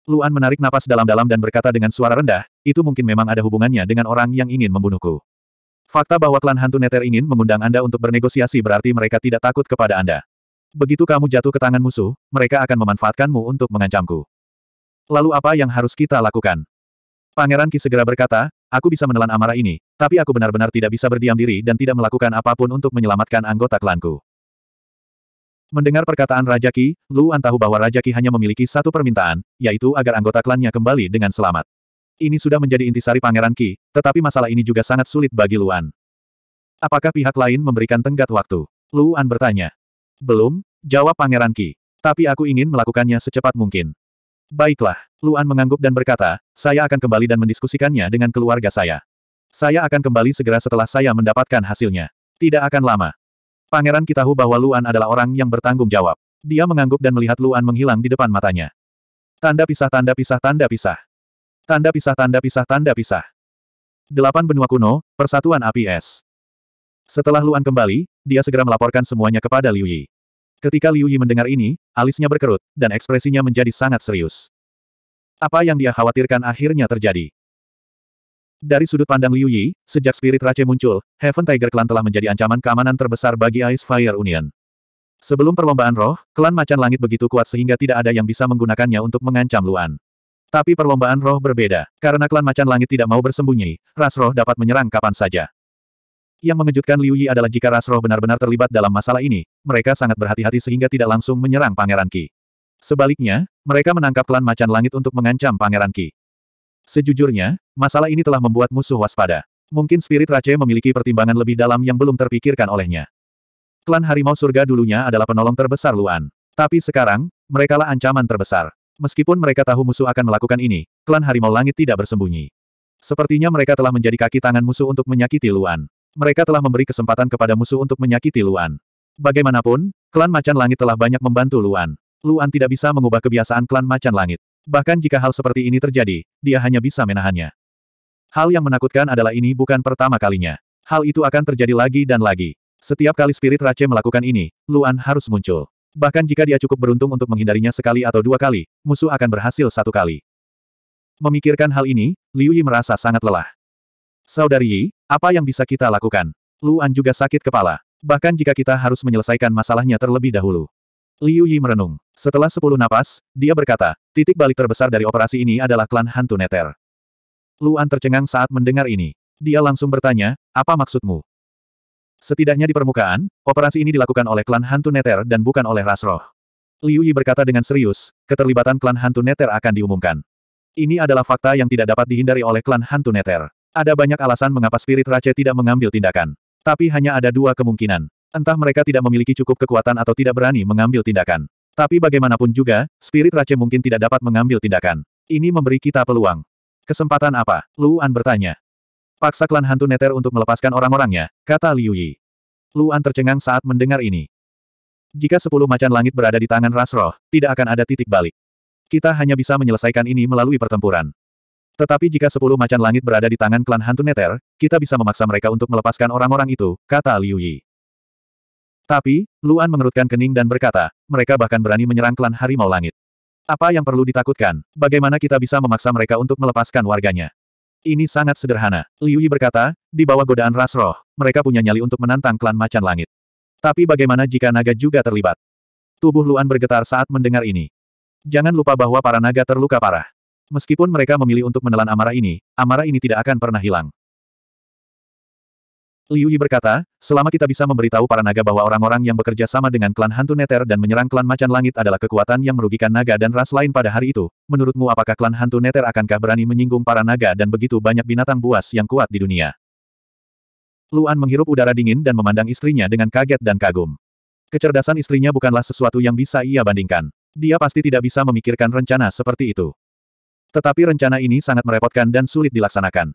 A: Luan menarik napas dalam-dalam dan berkata dengan suara rendah, itu mungkin memang ada hubungannya dengan orang yang ingin membunuhku. Fakta bahwa klan hantu neter ingin mengundang Anda untuk bernegosiasi berarti mereka tidak takut kepada Anda. Begitu kamu jatuh ke tangan musuh, mereka akan memanfaatkanmu untuk mengancamku. Lalu apa yang harus kita lakukan? Pangeran Ki segera berkata, aku bisa menelan amarah ini, tapi aku benar-benar tidak bisa berdiam diri dan tidak melakukan apapun untuk menyelamatkan anggota klanku. Mendengar perkataan Raja Ki, Luan tahu bahwa Raja Ki hanya memiliki satu permintaan, yaitu agar anggota klannya kembali dengan selamat. Ini sudah menjadi intisari Pangeran Ki, tetapi masalah ini juga sangat sulit bagi Luan. Apakah pihak lain memberikan tenggat waktu? Luan bertanya. Belum, jawab Pangeran Ki. Tapi aku ingin melakukannya secepat mungkin. Baiklah, Luan mengangguk dan berkata, saya akan kembali dan mendiskusikannya dengan keluarga saya. Saya akan kembali segera setelah saya mendapatkan hasilnya. Tidak akan lama. Pangeran kita tahu bahwa Luan adalah orang yang bertanggung jawab. Dia mengangguk dan melihat Luan menghilang di depan matanya. Tanda pisah tanda pisah tanda pisah. Tanda pisah tanda pisah tanda pisah. Delapan benua kuno, persatuan api es. Setelah Luan kembali, dia segera melaporkan semuanya kepada Liu Yi. Ketika Liu Yi mendengar ini, alisnya berkerut, dan ekspresinya menjadi sangat serius. Apa yang dia khawatirkan akhirnya terjadi. Dari sudut pandang Liu Yi, sejak spirit race muncul, Heaven Tiger Clan telah menjadi ancaman keamanan terbesar bagi Ice Fire Union. Sebelum perlombaan roh, klan macan langit begitu kuat sehingga tidak ada yang bisa menggunakannya untuk mengancam Luan. Tapi perlombaan roh berbeda, karena klan macan langit tidak mau bersembunyi, ras roh dapat menyerang kapan saja. Yang mengejutkan Liu Yi adalah jika ras roh benar-benar terlibat dalam masalah ini, mereka sangat berhati-hati sehingga tidak langsung menyerang Pangeran Qi. Sebaliknya, mereka menangkap klan Macan Langit untuk mengancam Pangeran Qi. Sejujurnya, masalah ini telah membuat musuh waspada. Mungkin spirit Rache memiliki pertimbangan lebih dalam yang belum terpikirkan olehnya. Klan Harimau Surga dulunya adalah penolong terbesar Luan. Tapi sekarang, merekalah ancaman terbesar. Meskipun mereka tahu musuh akan melakukan ini, klan Harimau Langit tidak bersembunyi. Sepertinya mereka telah menjadi kaki tangan musuh untuk menyakiti Luan. Mereka telah memberi kesempatan kepada musuh untuk menyakiti Luan. Bagaimanapun, klan Macan Langit telah banyak membantu Luan. Luan tidak bisa mengubah kebiasaan klan Macan Langit. Bahkan jika hal seperti ini terjadi, dia hanya bisa menahannya. Hal yang menakutkan adalah ini bukan pertama kalinya. Hal itu akan terjadi lagi dan lagi. Setiap kali spirit Rache melakukan ini, Luan harus muncul. Bahkan jika dia cukup beruntung untuk menghindarinya sekali atau dua kali, musuh akan berhasil satu kali. Memikirkan hal ini, Liu Yi merasa sangat lelah. Saudari Yi, apa yang bisa kita lakukan? Luan juga sakit kepala. Bahkan jika kita harus menyelesaikan masalahnya terlebih dahulu. Liu Yi merenung. Setelah sepuluh napas, dia berkata, titik balik terbesar dari operasi ini adalah klan hantu neter. Luan tercengang saat mendengar ini. Dia langsung bertanya, apa maksudmu? Setidaknya di permukaan, operasi ini dilakukan oleh klan hantu neter dan bukan oleh Rasroh. Liu Yi berkata dengan serius, keterlibatan klan hantu neter akan diumumkan. Ini adalah fakta yang tidak dapat dihindari oleh klan hantu neter. Ada banyak alasan mengapa spirit Rache tidak mengambil tindakan. Tapi hanya ada dua kemungkinan. Entah mereka tidak memiliki cukup kekuatan atau tidak berani mengambil tindakan. Tapi bagaimanapun juga, spirit Rache mungkin tidak dapat mengambil tindakan. Ini memberi kita peluang. Kesempatan apa? Luan bertanya. Paksa klan hantu neter untuk melepaskan orang-orangnya, kata Liu Yi. Luan tercengang saat mendengar ini. Jika sepuluh macan langit berada di tangan Rasroh, tidak akan ada titik balik. Kita hanya bisa menyelesaikan ini melalui pertempuran. Tetapi jika sepuluh macan langit berada di tangan klan hantu Neter, kita bisa memaksa mereka untuk melepaskan orang-orang itu, kata Liu Yi. Tapi, Luan mengerutkan kening dan berkata, mereka bahkan berani menyerang klan harimau langit. Apa yang perlu ditakutkan? Bagaimana kita bisa memaksa mereka untuk melepaskan warganya? Ini sangat sederhana. Liu Yi berkata, di bawah godaan ras roh, mereka punya nyali untuk menantang klan macan langit. Tapi bagaimana jika naga juga terlibat? Tubuh Luan bergetar saat mendengar ini. Jangan lupa bahwa para naga terluka parah. Meskipun mereka memilih untuk menelan amarah ini, amarah ini tidak akan pernah hilang. Liu Yi berkata, selama kita bisa memberitahu para naga bahwa orang-orang yang bekerja sama dengan klan hantu neter dan menyerang klan macan langit adalah kekuatan yang merugikan naga dan ras lain pada hari itu, menurutmu apakah klan hantu neter akankah berani menyinggung para naga dan begitu banyak binatang buas yang kuat di dunia? Luan menghirup udara dingin dan memandang istrinya dengan kaget dan kagum. Kecerdasan istrinya bukanlah sesuatu yang bisa ia bandingkan. Dia pasti tidak bisa memikirkan rencana seperti itu. Tetapi rencana ini sangat merepotkan dan sulit dilaksanakan.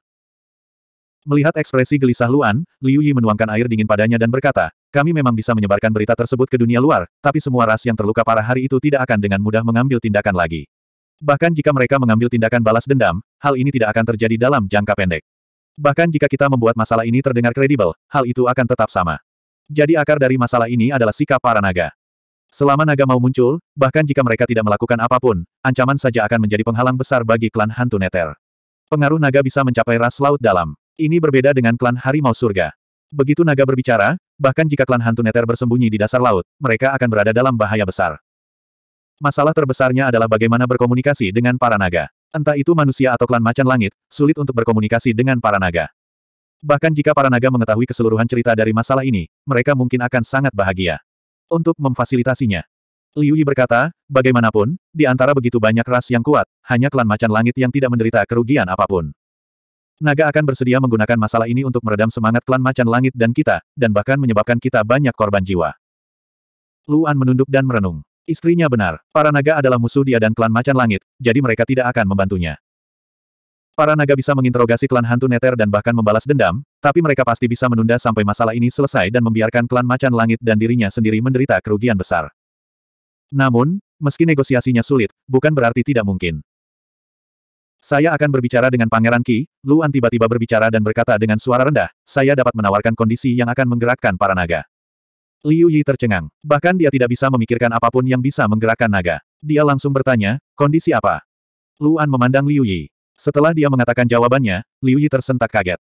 A: Melihat ekspresi gelisah Luan, Liu Yi menuangkan air dingin padanya dan berkata, kami memang bisa menyebarkan berita tersebut ke dunia luar, tapi semua ras yang terluka parah hari itu tidak akan dengan mudah mengambil tindakan lagi. Bahkan jika mereka mengambil tindakan balas dendam, hal ini tidak akan terjadi dalam jangka pendek. Bahkan jika kita membuat masalah ini terdengar kredibel, hal itu akan tetap sama. Jadi akar dari masalah ini adalah sikap para naga. Selama naga mau muncul, bahkan jika mereka tidak melakukan apapun, ancaman saja akan menjadi penghalang besar bagi klan hantu neter. Pengaruh naga bisa mencapai ras laut dalam. Ini berbeda dengan klan harimau surga. Begitu naga berbicara, bahkan jika klan hantu neter bersembunyi di dasar laut, mereka akan berada dalam bahaya besar. Masalah terbesarnya adalah bagaimana berkomunikasi dengan para naga. Entah itu manusia atau klan macan langit, sulit untuk berkomunikasi dengan para naga. Bahkan jika para naga mengetahui keseluruhan cerita dari masalah ini, mereka mungkin akan sangat bahagia untuk memfasilitasinya. Liu Yi berkata, bagaimanapun, di antara begitu banyak ras yang kuat, hanya klan macan langit yang tidak menderita kerugian apapun. Naga akan bersedia menggunakan masalah ini untuk meredam semangat klan macan langit dan kita, dan bahkan menyebabkan kita banyak korban jiwa. Luan menunduk dan merenung. Istrinya benar, para naga adalah musuh dia dan klan macan langit, jadi mereka tidak akan membantunya. Para naga bisa menginterogasi klan hantu neter dan bahkan membalas dendam, tapi mereka pasti bisa menunda sampai masalah ini selesai dan membiarkan klan macan langit dan dirinya sendiri menderita kerugian besar. Namun, meski negosiasinya sulit, bukan berarti tidak mungkin. Saya akan berbicara dengan Pangeran Ki, Luan tiba-tiba berbicara dan berkata dengan suara rendah, saya dapat menawarkan kondisi yang akan menggerakkan para naga. Liu Yi tercengang. Bahkan dia tidak bisa memikirkan apapun yang bisa menggerakkan naga. Dia langsung bertanya, kondisi apa? Luan memandang Liu Yi. Setelah dia mengatakan jawabannya, Liu Yi tersentak kaget.